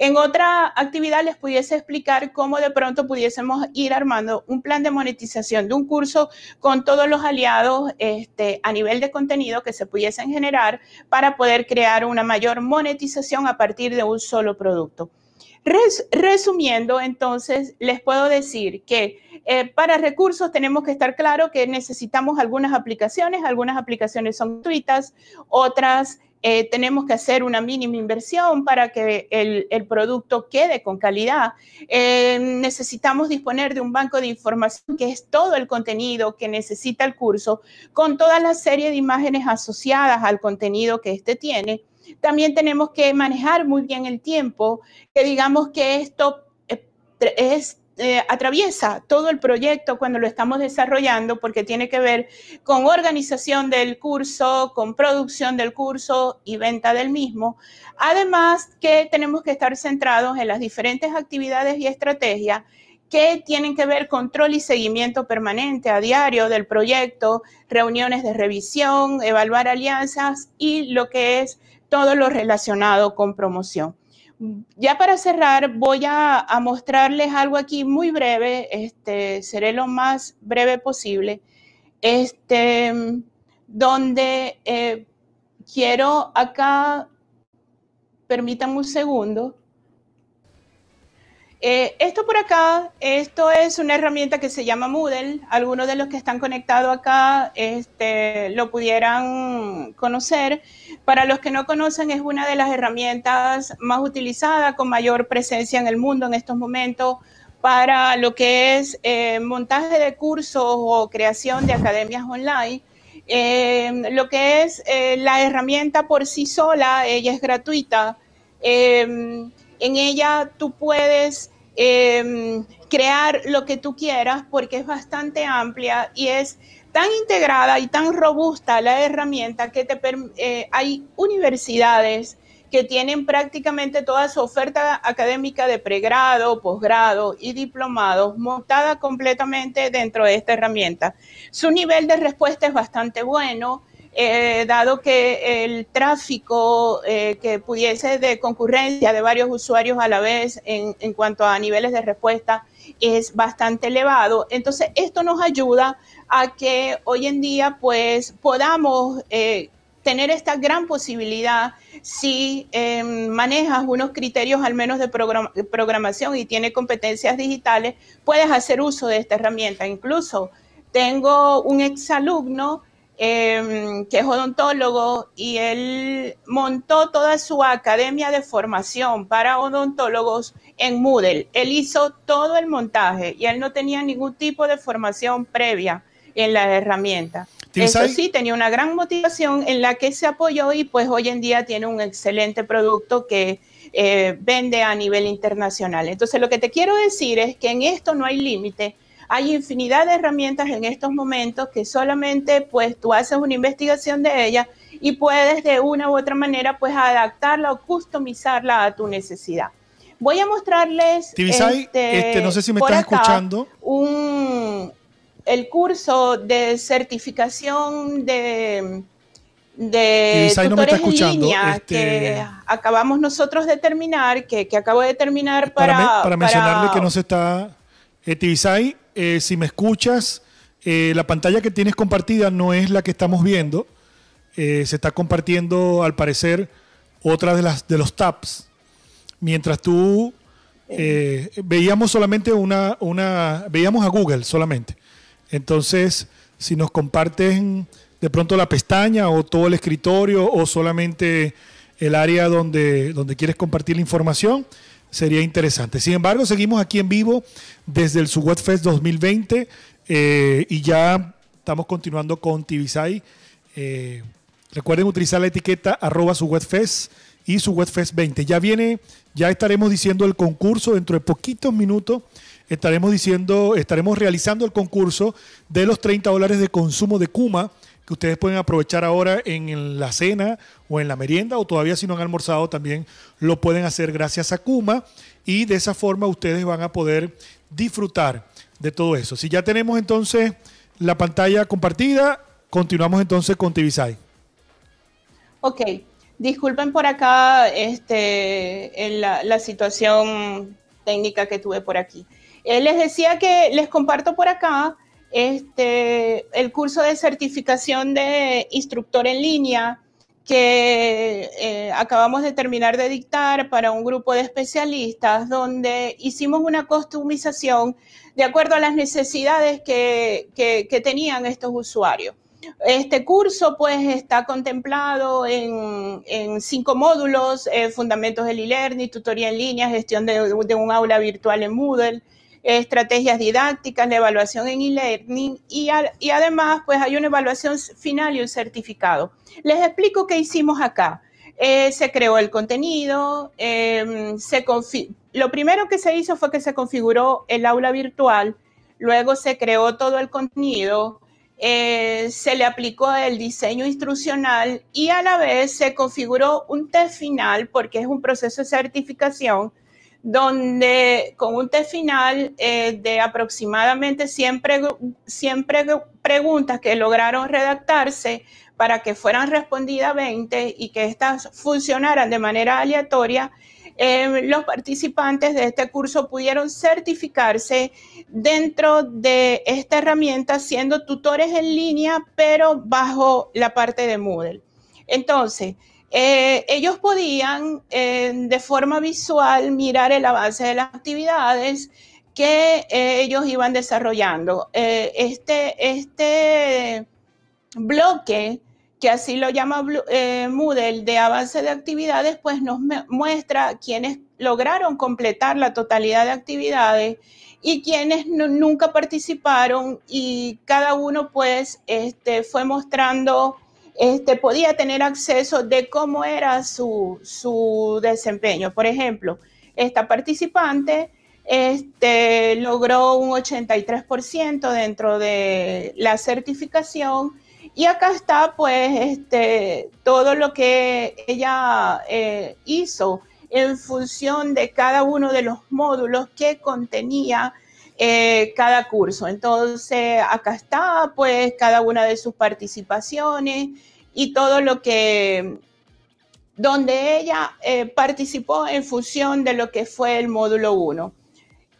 A: En otra actividad les pudiese explicar cómo de pronto pudiésemos ir armando un plan de monetización de un curso con todos los aliados este, a nivel de contenido que se pudiesen generar para poder crear una mayor monetización a partir de un solo producto resumiendo, entonces, les puedo decir que eh, para recursos tenemos que estar claro que necesitamos algunas aplicaciones, algunas aplicaciones son gratuitas, otras eh, tenemos que hacer una mínima inversión para que el, producto quede con calidad. Eh, necesitamos disponer de un banco de información que es todo el contenido que necesita el curso, con toda la serie de imágenes asociadas al contenido que éste tiene. También tenemos que manejar muy bien el tiempo, que digamos que esto eh, es eh, atraviesa todo el proyecto cuando lo estamos desarrollando porque tiene que ver con organización del curso, con producción del curso y venta del mismo. Además que tenemos que estar centrados en las diferentes actividades y estrategias que tienen que ver control y seguimiento permanente a diario del proyecto, reuniones de revisión, evaluar alianzas y lo que es todo lo relacionado con promoción. Ya para cerrar, voy a, mostrarles algo aquí muy breve, este, seré lo más breve posible, este, donde eh, quiero acá, permítanme un segundo, eh, esto por acá, esto es una herramienta que se llama Moodle. Algunos de los que están conectados acá este, lo pudieran conocer. Para los que no conocen, es una de las herramientas más utilizadas con mayor presencia en el mundo en estos momentos para lo que es eh, montaje de cursos o creación de academias online. Eh, lo que es eh, la herramienta por sí sola, ella es gratuita. en ella tú puedes crear lo que tú quieras porque es bastante amplia y es tan integrada y tan robusta la herramienta que te eh, hay universidades que tienen prácticamente toda su oferta académica de pregrado, posgrado y diplomado montada completamente dentro de esta herramienta. Su nivel de respuesta es bastante bueno, eh, dado que el tráfico eh, que pudiese de concurrencia de varios usuarios a la vez en, en cuanto a niveles de respuesta es bastante elevado. Entonces, esto nos ayuda a que hoy en día pues podamos eh, tener esta gran posibilidad si em, manejas unos criterios al menos de programación y tiene competencias digitales, puedes hacer uso de esta herramienta. Incluso tengo un exalumno eh, que es odontólogo, y él montó toda su academia de formación para odontólogos en Moodle. Él hizo todo el montaje y él no tenía ningún tipo de formación previa en la herramienta. Eso sí, tenía una gran motivación en la que se apoyó y pues hoy en día tiene un excelente producto que eh, vende a nivel internacional. Entonces lo que te quiero decir es que en esto no hay límite hay infinidad de herramientas en estos momentos que solamente pues tú haces una investigación de ellas y puedes de una u otra manera pues adaptarla o customizarla a tu necesidad. Voy a mostrarles, este, este, no sé si me estás escuchando, un, el curso de certificación de de tutores En línea este, que acabamos nosotros de terminar, que, que acabo de terminar para, para, mencionarle que no
B: se está... Eh, eh, si me escuchas, eh, la pantalla que tienes compartida no es la que estamos viendo. Eh, se está compartiendo, al parecer, otra de, las, de los tabs. Mientras tú veíamos solamente una, una, veíamos a Google solamente. Entonces, si nos comparten de pronto la pestaña o todo el escritorio o solamente el área donde, donde quieres compartir la información, sería interesante. Sin embargo, seguimos aquí en vivo desde el SubWebFest Fest 2020 eh, y ya estamos continuando con Tibisay. Eh, recuerden utilizar la etiqueta arroba Fest y Fest 20. Ya viene, ya estaremos diciendo el concurso dentro de poquitos minutos. Estaremos diciendo, estaremos realizando el concurso de los 30 dólares de consumo de Kuma que ustedes pueden aprovechar ahora en la cena o en la merienda o todavía si no han almorzado también lo pueden hacer gracias a Kuma y de esa forma ustedes van a poder disfrutar de todo eso. Si ya tenemos entonces la pantalla compartida, continuamos entonces con Tibisay.
A: Ok, disculpen por acá este, la, situación técnica que tuve por aquí. Eh, les decía que les comparto por acá este, el curso de certificación de instructor en línea que eh, acabamos de terminar de dictar para un grupo de especialistas donde hicimos una customización de acuerdo a las necesidades que, que, tenían estos usuarios. Este curso pues está contemplado en, cinco módulos, eh, fundamentos del e-learning, tutoría en línea, gestión de, de un aula virtual en Moodle, estrategias didácticas, la evaluación en e-learning y, además pues hay una evaluación final y un certificado. Les explico qué hicimos acá. Eh, se creó el contenido, em, se lo primero que se hizo fue que se configuró el aula virtual, luego se creó todo el contenido, eh, se le aplicó el diseño instruccional y a la vez se configuró un test final porque es un proceso de certificación donde con un test final eh, de aproximadamente 100, siempre preguntas que lograron redactarse para que fueran respondidas 20 y que éstas funcionaran de manera aleatoria, eh, los participantes de este curso pudieron certificarse dentro de esta herramienta siendo tutores en línea, pero bajo la parte de Moodle. Entonces, eh, ellos podían eh, de forma visual mirar el avance de las actividades que eh, ellos iban desarrollando. este, este bloque, que así lo llama Moodle, de avance de actividades, pues nos muestra quienes lograron completar la totalidad de actividades y quienes nunca participaron y cada uno pues este, fue mostrando este, podía tener acceso de cómo era su, desempeño. Por ejemplo, esta participante este, logró un 83% dentro de la certificación y acá está pues este, todo lo que ella eh, hizo en función de cada uno de los módulos que contenía eh, cada curso. Entonces, acá está, pues, cada una de sus participaciones y todo lo que, donde ella eh, participó en función de lo que fue el módulo 1.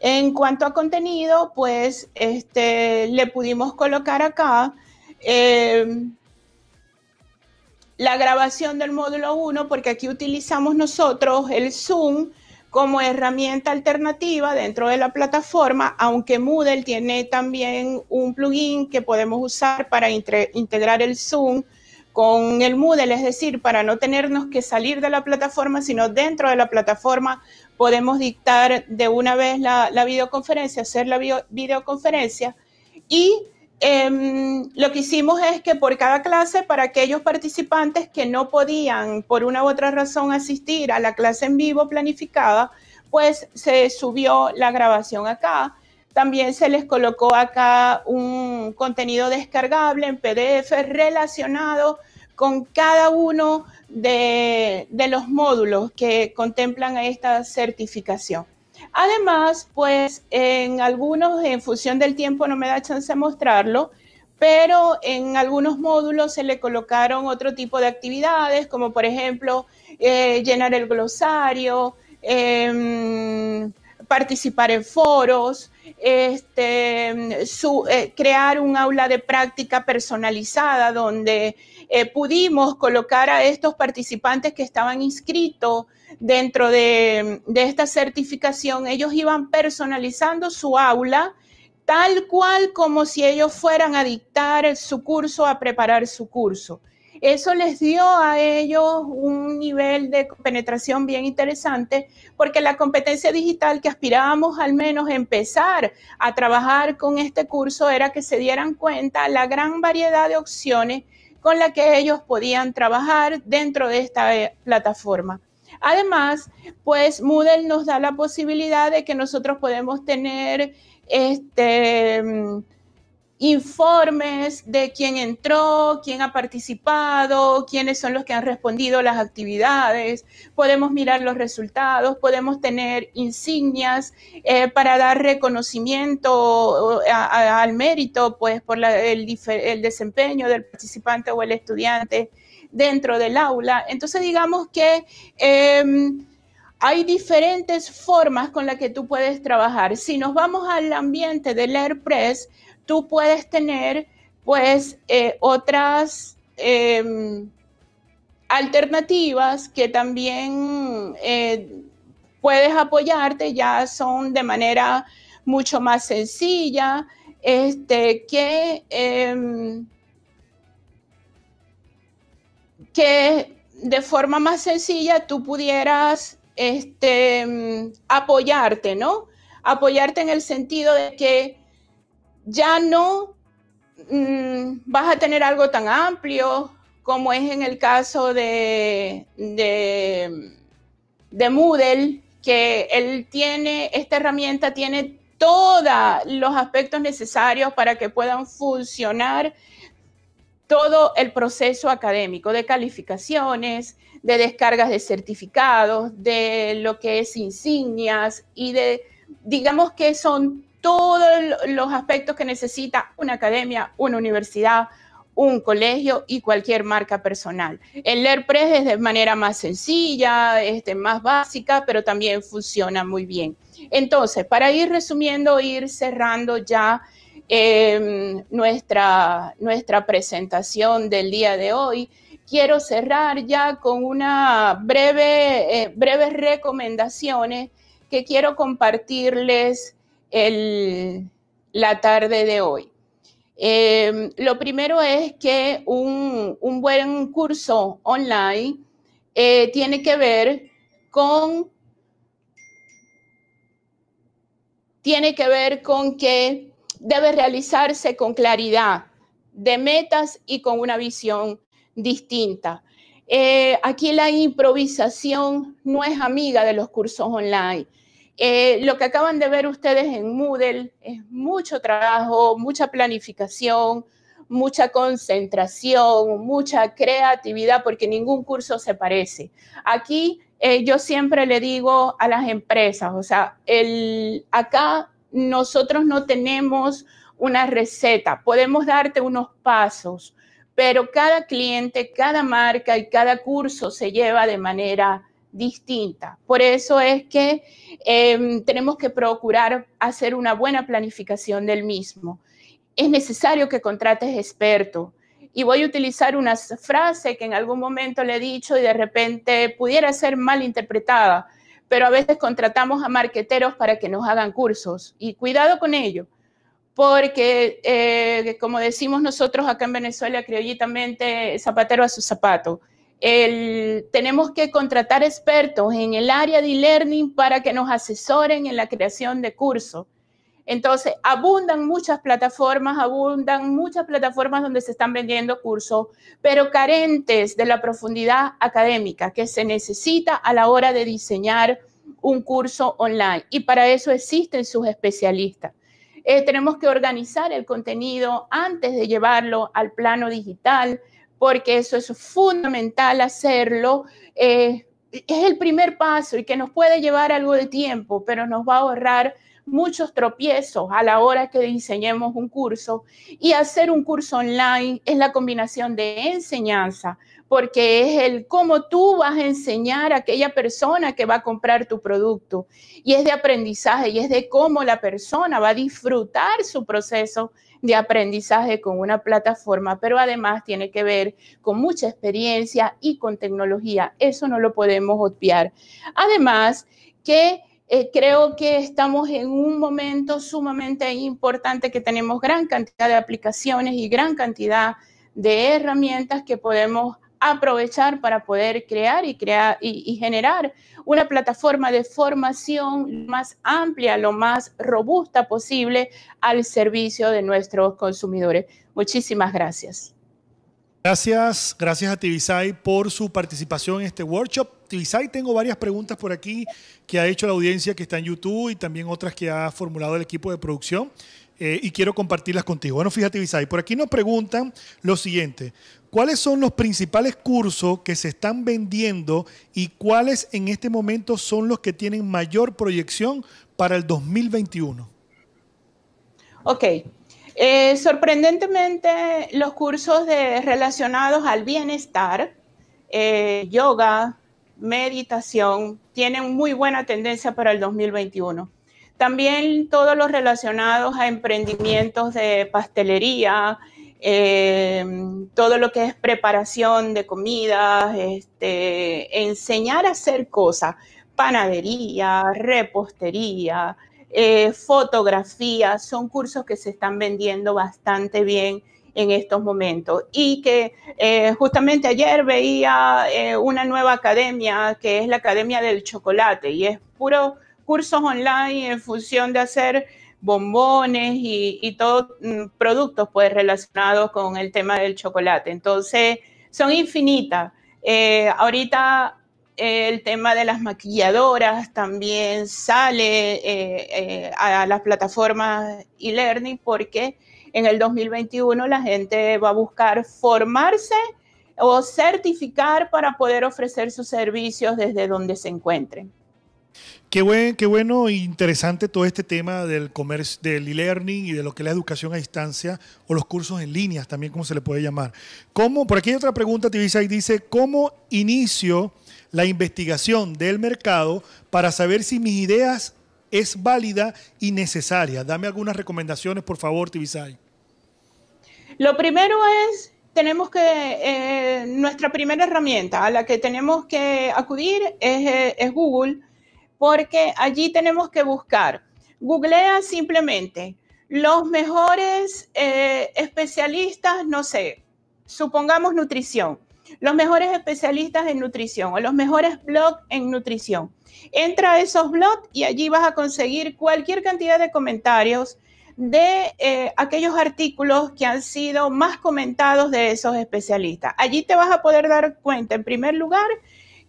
A: En cuanto a contenido, pues, este, le pudimos colocar acá. Eh, la grabación del módulo 1, porque aquí utilizamos nosotros el Zoom como herramienta alternativa dentro de la plataforma, aunque Moodle tiene también un plugin que podemos usar para integrar el Zoom con el Moodle, es decir, para no tenernos que salir de la plataforma, sino dentro de la plataforma podemos dictar de una vez la, videoconferencia, hacer la videoconferencia y Em, lo que hicimos es que por cada clase, para aquellos participantes que no podían por una u otra razón asistir a la clase en vivo planificada, pues se subió la grabación acá. También se les colocó acá un contenido descargable en PDF relacionado con cada uno de, de los módulos que contemplan esta certificación. Además, pues en algunos, en función del tiempo no me da chance de mostrarlo, pero en algunos módulos se le colocaron otro tipo de actividades, como por ejemplo eh, llenar el glosario, em, participar en foros, este, eh, crear un aula de práctica personalizada donde eh, pudimos colocar a estos participantes que estaban inscritos dentro de, esta certificación, ellos iban personalizando su aula tal cual como si ellos fueran a dictar su curso, a preparar su curso. Eso les dio a ellos un nivel de penetración bien interesante porque la competencia digital que aspirábamos al menos empezar a trabajar con este curso era que se dieran cuenta la gran variedad de opciones con la que ellos podían trabajar dentro de esta eh, plataforma. Además, pues Moodle nos da la posibilidad de que nosotros podemos tener este, mm, informes de quién entró, quién ha participado, quiénes son los que han respondido las actividades, podemos mirar los resultados, podemos tener insignias eh, para dar reconocimiento al mérito, pues por el desempeño del participante o el estudiante dentro del aula. Entonces digamos que em, hay diferentes formas con las que tú puedes trabajar. Si nos vamos al ambiente del AirPress, tú puedes tener pues eh, otras em, alternativas que también eh, puedes apoyarte, ya son de manera mucho más sencilla, este, que em, que de forma más sencilla tú pudieras este, mm, apoyarte, ¿no? Apoyarte en el sentido de que ya no mm, vas a tener algo tan amplio como es en el caso de, de, de Moodle, que él tiene, esta herramienta tiene todos los aspectos necesarios para que puedan funcionar todo el proceso académico de calificaciones, de descargas de certificados, de lo que es insignias y de, digamos que son todos los aspectos que necesita una academia, una universidad, un colegio y cualquier marca personal. El LearPress es de manera más sencilla, este, más básica, pero también funciona muy bien. Entonces, para ir resumiendo, ir cerrando ya Em, nuestra, nuestra presentación del día de hoy. Quiero cerrar ya con una breve, eh, breves recomendaciones que quiero compartirles la tarde de hoy. Em, lo primero es que un, buen curso online eh, tiene que ver con tiene que ver con que debe realizarse con claridad de metas y con una visión distinta. Eh, aquí la improvisación no es amiga de los cursos online. Eh, lo que acaban de ver ustedes en Moodle es mucho trabajo, mucha planificación, mucha concentración, mucha creatividad, porque ningún curso se parece. Aquí eh, yo siempre le digo a las empresas, o sea, el, acá nosotros no tenemos una receta, podemos darte unos pasos, pero cada cliente, cada marca y cada curso se lleva de manera distinta. Por eso es que em, tenemos que procurar hacer una buena planificación del mismo. Es necesario que contrates experto. Y voy a utilizar una frase que en algún momento le he dicho y de repente pudiera ser mal interpretada, pero a veces contratamos a marqueteros para que nos hagan cursos y cuidado con ello, porque eh, como decimos nosotros acá en Venezuela, criollitamente, zapatero a su zapato. tenemos que contratar expertos en el área de e-learning para que nos asesoren en la creación de cursos entonces, abundan muchas plataformas, abundan muchas plataformas donde se están vendiendo cursos, pero carentes de la profundidad académica que se necesita a la hora de diseñar un curso online. Y para eso existen sus especialistas. Eh, tenemos que organizar el contenido antes de llevarlo al plano digital, porque eso es fundamental hacerlo. Eh, es el primer paso y que nos puede llevar algo de tiempo, pero nos va a ahorrar muchos tropiezos a la hora que diseñemos un curso y hacer un curso online es la combinación de enseñanza, porque es el cómo tú vas a enseñar a aquella persona que va a comprar tu producto y es de aprendizaje y es de cómo la persona va a disfrutar su proceso de aprendizaje con una plataforma, pero además tiene que ver con mucha experiencia y con tecnología. Eso no lo podemos obviar. Además, que eh, creo que estamos en un momento sumamente importante que tenemos gran cantidad de aplicaciones y gran cantidad de herramientas que podemos aprovechar para poder crear y, crear generar una plataforma de formación más amplia, lo más robusta posible al servicio de nuestros consumidores. Muchísimas gracias.
B: Gracias, gracias a Tibisay por su participación en este workshop tengo varias preguntas por aquí que ha hecho la audiencia que está en YouTube y también otras que ha formulado el equipo de producción. Eh, y quiero compartirlas contigo. Bueno, fíjate, Isai, por aquí nos preguntan lo siguiente. ¿Cuáles son los principales cursos que se están vendiendo y cuáles en este momento son los que tienen mayor proyección para el 2021? Ok.
A: Eh, sorprendentemente, los cursos de, relacionados al bienestar, eh, yoga, meditación tienen muy buena tendencia para el 2021. También todos los relacionados a emprendimientos de pastelería, eh, todo lo que es preparación de comidas, este, enseñar a hacer cosas, panadería, repostería, eh, fotografía, son cursos que se están vendiendo bastante bien en estos momentos. Y que eh, justamente ayer veía eh, una nueva academia que es la Academia del Chocolate y es puro cursos online en función de hacer bombones y, todos mm, productos pues relacionados con el tema del chocolate. Entonces, son infinitas. Eh, ahorita el tema de las maquilladoras también sale a las plataformas e-learning porque en el 2021 la gente va a buscar formarse o certificar para poder ofrecer sus servicios desde donde se encuentren.
B: Qué, qué bueno e interesante todo este tema del comercio, del e-learning y de lo que es la educación a distancia o los cursos en líneas también, como se le puede llamar. por aquí hay otra pregunta, Tivisa, y dice, ¿cómo inicio la investigación del mercado para saber si mis ideas es válida y necesaria. Dame algunas recomendaciones, por favor, Tibisay.
A: Lo primero es, tenemos que, eh, nuestra primera herramienta a la que tenemos que acudir eh, es, Google, porque allí tenemos que buscar. Googlea simplemente los mejores eh, especialistas, no sé, supongamos nutrición, los mejores especialistas en nutrición o los mejores blogs en nutrición. Entra a esos blogs y allí vas a conseguir cualquier cantidad de comentarios de eh, aquellos artículos que han sido más comentados de esos especialistas. Allí te vas a poder dar cuenta, en primer lugar,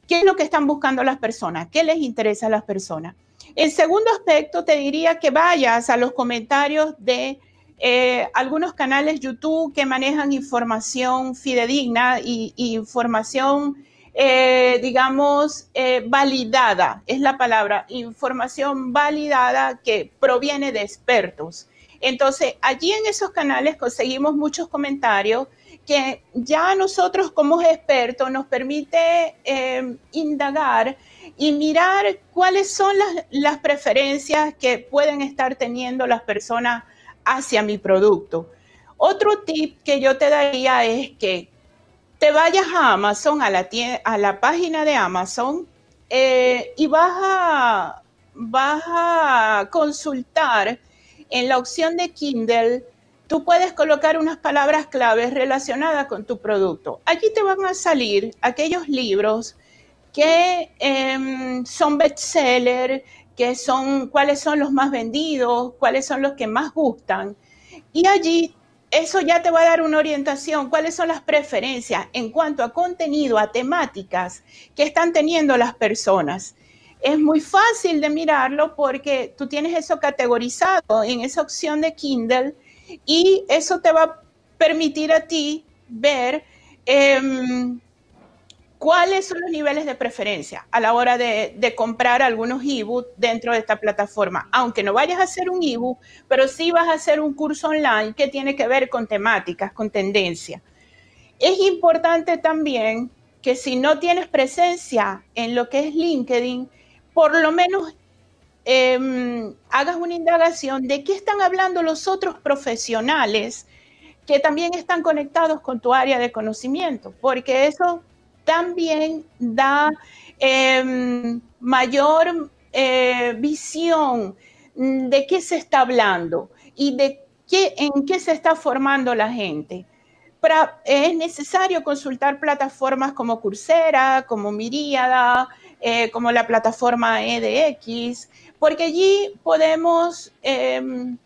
A: qué es lo que están buscando las personas, qué les interesa a las personas. el segundo aspecto, te diría que vayas a los comentarios de eh, algunos canales YouTube que manejan información fidedigna y, y información eh, digamos, eh, validada, es la palabra, información validada que proviene de expertos. Entonces, allí en esos canales conseguimos muchos comentarios que ya nosotros como expertos nos permite em, indagar y mirar cuáles son las, las preferencias que pueden estar teniendo las personas hacia mi producto. Otro tip que yo te daría es que te vayas a Amazon, a la, a la página de Amazon eh, y vas a, vas a consultar en la opción de Kindle, tú puedes colocar unas palabras claves relacionadas con tu producto. Allí te van a salir aquellos libros que em, son bestseller, que son, cuáles son los más vendidos, cuáles son los que más gustan. Y allí eso ya te va a dar una orientación, cuáles son las preferencias en cuanto a contenido, a temáticas que están teniendo las personas. Es muy fácil de mirarlo porque tú tienes eso categorizado en esa opción de Kindle y eso te va a permitir a ti ver em, ¿Cuáles son los niveles de preferencia a la hora de, comprar algunos e-books dentro de esta plataforma? Aunque no vayas a hacer un e-book, pero sí vas a hacer un curso online que tiene que ver con temáticas, con tendencia. Es importante también que si no tienes presencia en lo que es LinkedIn, por lo menos em, hagas una indagación de qué están hablando los otros profesionales que también están conectados con tu área de conocimiento, porque eso también da em, mayor eh, visión de qué se está hablando y de qué, en qué se está formando la gente. es necesario consultar plataformas como Coursera, como Miríada, eh, como la plataforma EDX, porque allí podemos em,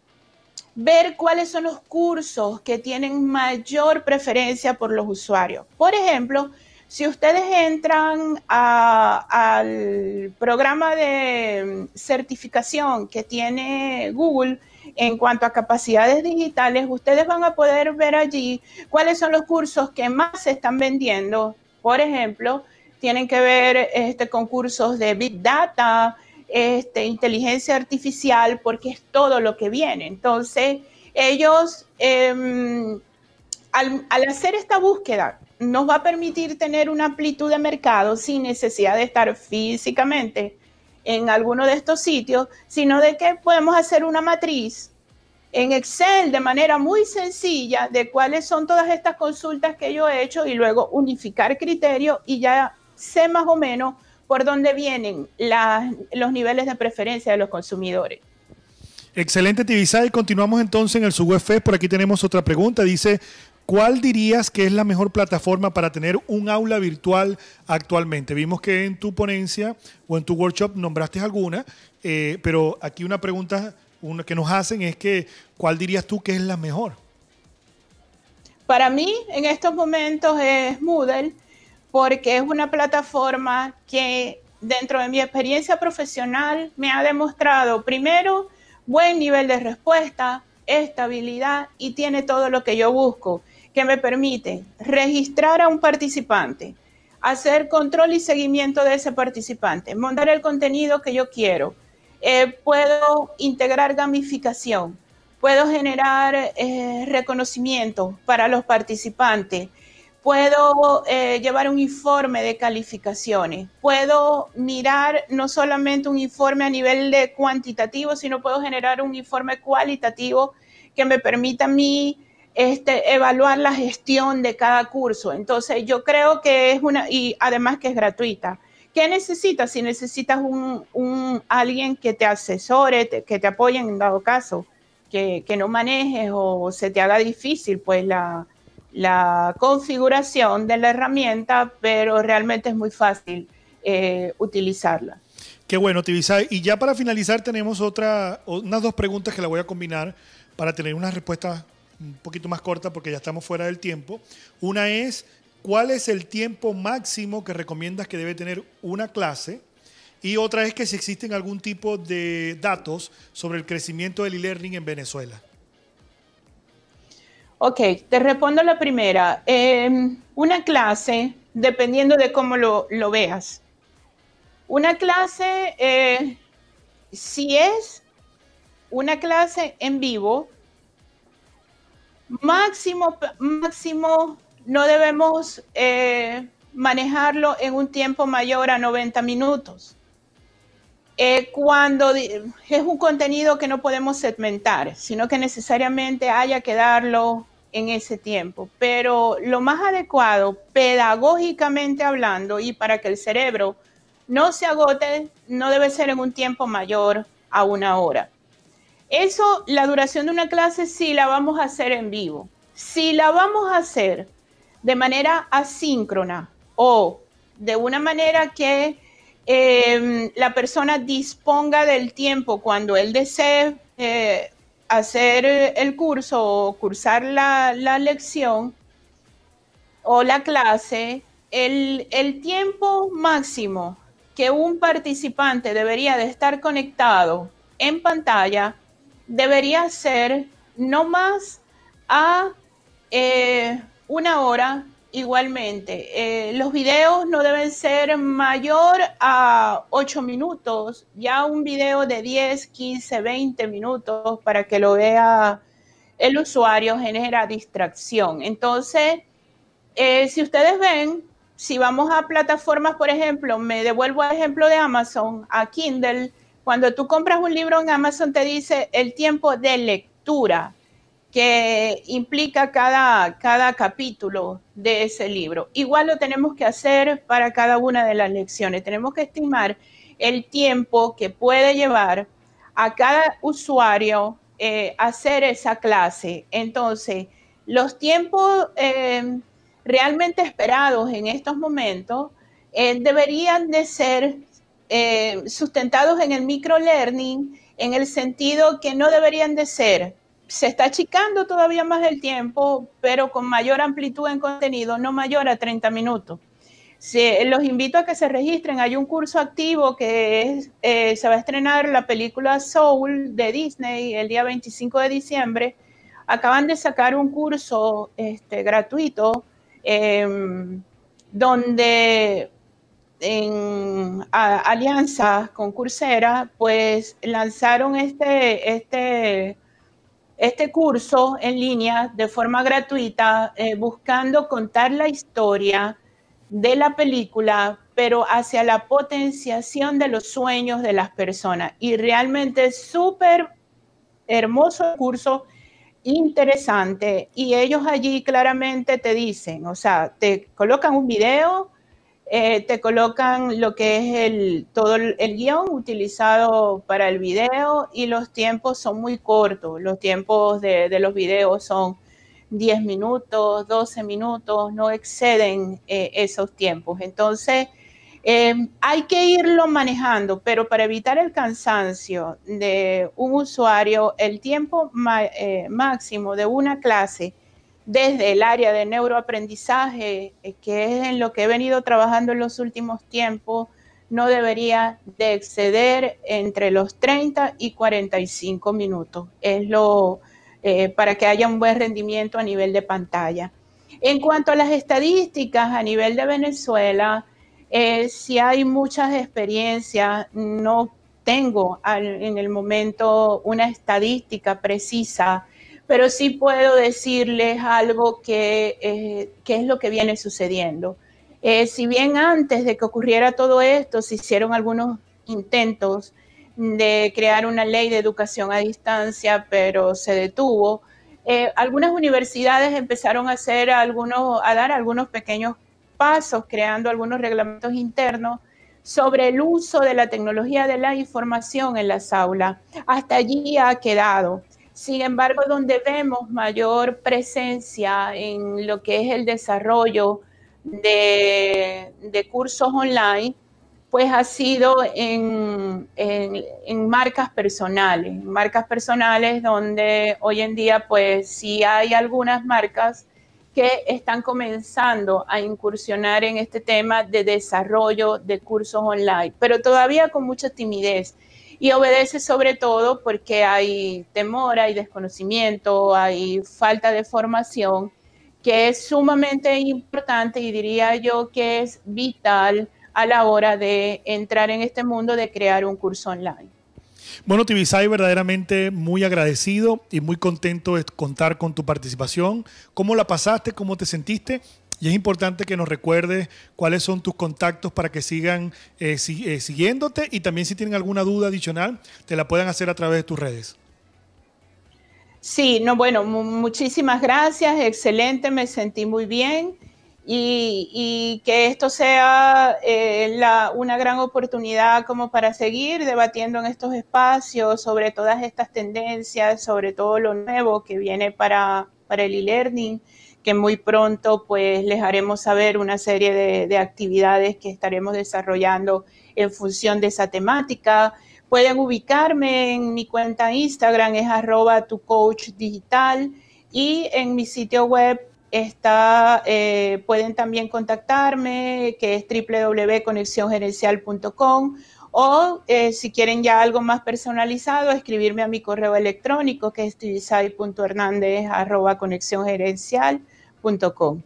A: ver cuáles son los cursos que tienen mayor preferencia por los usuarios. Por ejemplo, si ustedes entran al programa de mm, certificación que tiene Google en cuanto a capacidades digitales, ustedes van a poder ver allí cuáles son los cursos que más se están vendiendo. Por ejemplo, tienen que ver este, con cursos de Big Data, este, inteligencia artificial, porque es todo lo que viene. Entonces, ellos, em, al hacer esta búsqueda, nos va a permitir tener una amplitud de mercado sin necesidad de estar físicamente en alguno de estos sitios, sino de que podemos hacer una matriz en Excel de manera muy sencilla de cuáles son todas estas consultas que yo he hecho y luego unificar criterios y ya sé más o menos por dónde vienen los niveles de preferencia de los consumidores.
B: Excelente, Tibisay. Continuamos entonces en el sub Por aquí tenemos otra pregunta. Dice ¿Cuál dirías que es la mejor plataforma para tener un aula virtual actualmente? Vimos que en tu ponencia o en tu workshop nombraste alguna, eh, pero aquí una pregunta que nos hacen es que ¿cuál dirías tú que es la mejor? Para mí, en estos momentos es Moodle,
A: porque es una plataforma que dentro de mi experiencia profesional me ha demostrado, primero, buen nivel de respuesta, estabilidad y tiene todo lo que yo busco que me permite registrar a un participante, hacer control y seguimiento de ese participante, montar el contenido que yo quiero, eh, puedo integrar gamificación, puedo generar eh, reconocimiento para los participantes, puedo eh, llevar un informe de calificaciones, puedo mirar no solamente un informe a nivel de cuantitativo, sino puedo generar un informe cualitativo que me permita a mí este, evaluar la gestión de cada curso. Entonces, yo creo que es una, y además que es gratuita. ¿Qué necesitas? Si necesitas un, alguien que te asesore, que te apoye en dado caso, que, no manejes o se te haga difícil, pues la, configuración de la herramienta, pero realmente es muy fácil eh, utilizarla.
B: Qué bueno, utilizar Y ya para finalizar tenemos otra, unas dos preguntas que la voy a combinar para tener unas respuestas un poquito más corta porque ya estamos fuera del tiempo. Una es, ¿cuál es el tiempo máximo que recomiendas que debe tener una clase? Y otra es que si existen algún tipo de datos sobre el crecimiento del e-learning en Venezuela.
A: Ok, te respondo la primera. Em, una clase, dependiendo de cómo lo, veas. Una clase, eh, si es una clase en vivo, Máximo, no debemos eh, manejarlo en un tiempo mayor a 90 minutos. Eh, cuando es un contenido que no podemos segmentar, sino que necesariamente haya que darlo en ese tiempo. Pero lo más adecuado, pedagógicamente hablando, y para que el cerebro no se agote, no debe ser en un tiempo mayor a una hora eso, la duración de una clase, sí la vamos a hacer en vivo. Si la vamos a hacer de manera asíncrona o de una manera que em, la persona disponga del tiempo cuando él desee eh, hacer el curso o cursar la, lección o la clase, el, el tiempo máximo que un participante debería de estar conectado en pantalla debería ser no más a eh, una hora igualmente. Eh, los videos no deben ser mayor a 8 minutos, ya un video de 10, 15, 20 minutos para que lo vea el usuario genera distracción. Entonces, eh, si ustedes ven, si vamos a plataformas, por ejemplo, me devuelvo a ejemplo de Amazon, a Kindle, cuando tú compras un libro en Amazon te dice el tiempo de lectura que implica cada, cada capítulo de ese libro. Igual lo tenemos que hacer para cada una de las lecciones. Tenemos que estimar el tiempo que puede llevar a cada usuario eh, hacer esa clase. Entonces, los tiempos eh, realmente esperados en estos momentos eh, deberían de ser eh, sustentados en el microlearning, en el sentido que no deberían de ser. Se está achicando todavía más el tiempo, pero con mayor amplitud en contenido, no mayor a 30 minutos. los invito a que se registren. Hay un curso activo que es, eh, se va a estrenar la película Soul de Disney el día 25 de diciembre. Acaban de sacar un curso este, gratuito em, donde en alianza con Coursera, pues lanzaron este, este, este curso en línea de forma gratuita, eh, buscando contar la historia de la película, pero hacia la potenciación de los sueños de las personas. Y realmente súper hermoso curso, interesante. Y ellos allí claramente te dicen, o sea, te colocan un video eh, te colocan lo que es el, todo el guión utilizado para el video y los tiempos son muy cortos. Los tiempos de, los videos son 10 minutos, 12 minutos, no exceden eh, esos tiempos. Entonces, em, hay que irlo manejando, pero para evitar el cansancio de un usuario, el tiempo eh, máximo de una clase desde el área de neuroaprendizaje, eh, que es en lo que he venido trabajando en los últimos tiempos, no debería de exceder entre los 30 y 45 minutos. Es lo eh, para que haya un buen rendimiento a nivel de pantalla. En cuanto a las estadísticas a nivel de Venezuela, eh, si hay muchas experiencias, no tengo en el momento una estadística precisa pero sí puedo decirles algo que, eh, es lo que viene sucediendo. Eh, si bien antes de que ocurriera todo esto se hicieron algunos intentos de crear una ley de educación a distancia, pero se detuvo, eh, algunas universidades empezaron a, hacer algunos, a dar algunos pequeños pasos, creando algunos reglamentos internos sobre el uso de la tecnología de la información en las aulas. Hasta allí ha quedado. Sin embargo, donde vemos mayor presencia en lo que es el desarrollo de, cursos online, pues ha sido en, en, marcas personales, marcas personales donde hoy en día pues sí hay algunas marcas que están comenzando a incursionar en este tema de desarrollo de cursos online, pero todavía con mucha timidez y obedece sobre todo porque hay temor, hay desconocimiento, hay falta de formación, que es sumamente importante y diría yo que es vital a la hora de entrar en este mundo de crear un curso online.
B: Bueno, Tibisay, verdaderamente muy agradecido y muy contento de contar con tu participación. ¿Cómo la pasaste? ¿Cómo te sentiste? y es importante que nos recuerdes cuáles son tus contactos para que sigan eh, eh, siguiéndote y también si tienen alguna duda adicional, te la puedan hacer a través de tus redes.
A: Sí, no, bueno, muchísimas gracias, excelente, me sentí muy bien y, que esto sea eh, una gran oportunidad como para seguir debatiendo en estos espacios sobre todas estas tendencias, sobre todo lo nuevo que viene para, para el e-learning que muy pronto pues les haremos saber una serie de, actividades que estaremos desarrollando en función de esa temática. Pueden ubicarme en mi cuenta Instagram, es arroba tu digital y en mi sitio web está, eh, pueden también contactarme, que es www.conexiongerencial.com o eh, si quieren ya algo más personalizado, escribirme a mi correo electrónico que es tibisay.hernández arroba punto com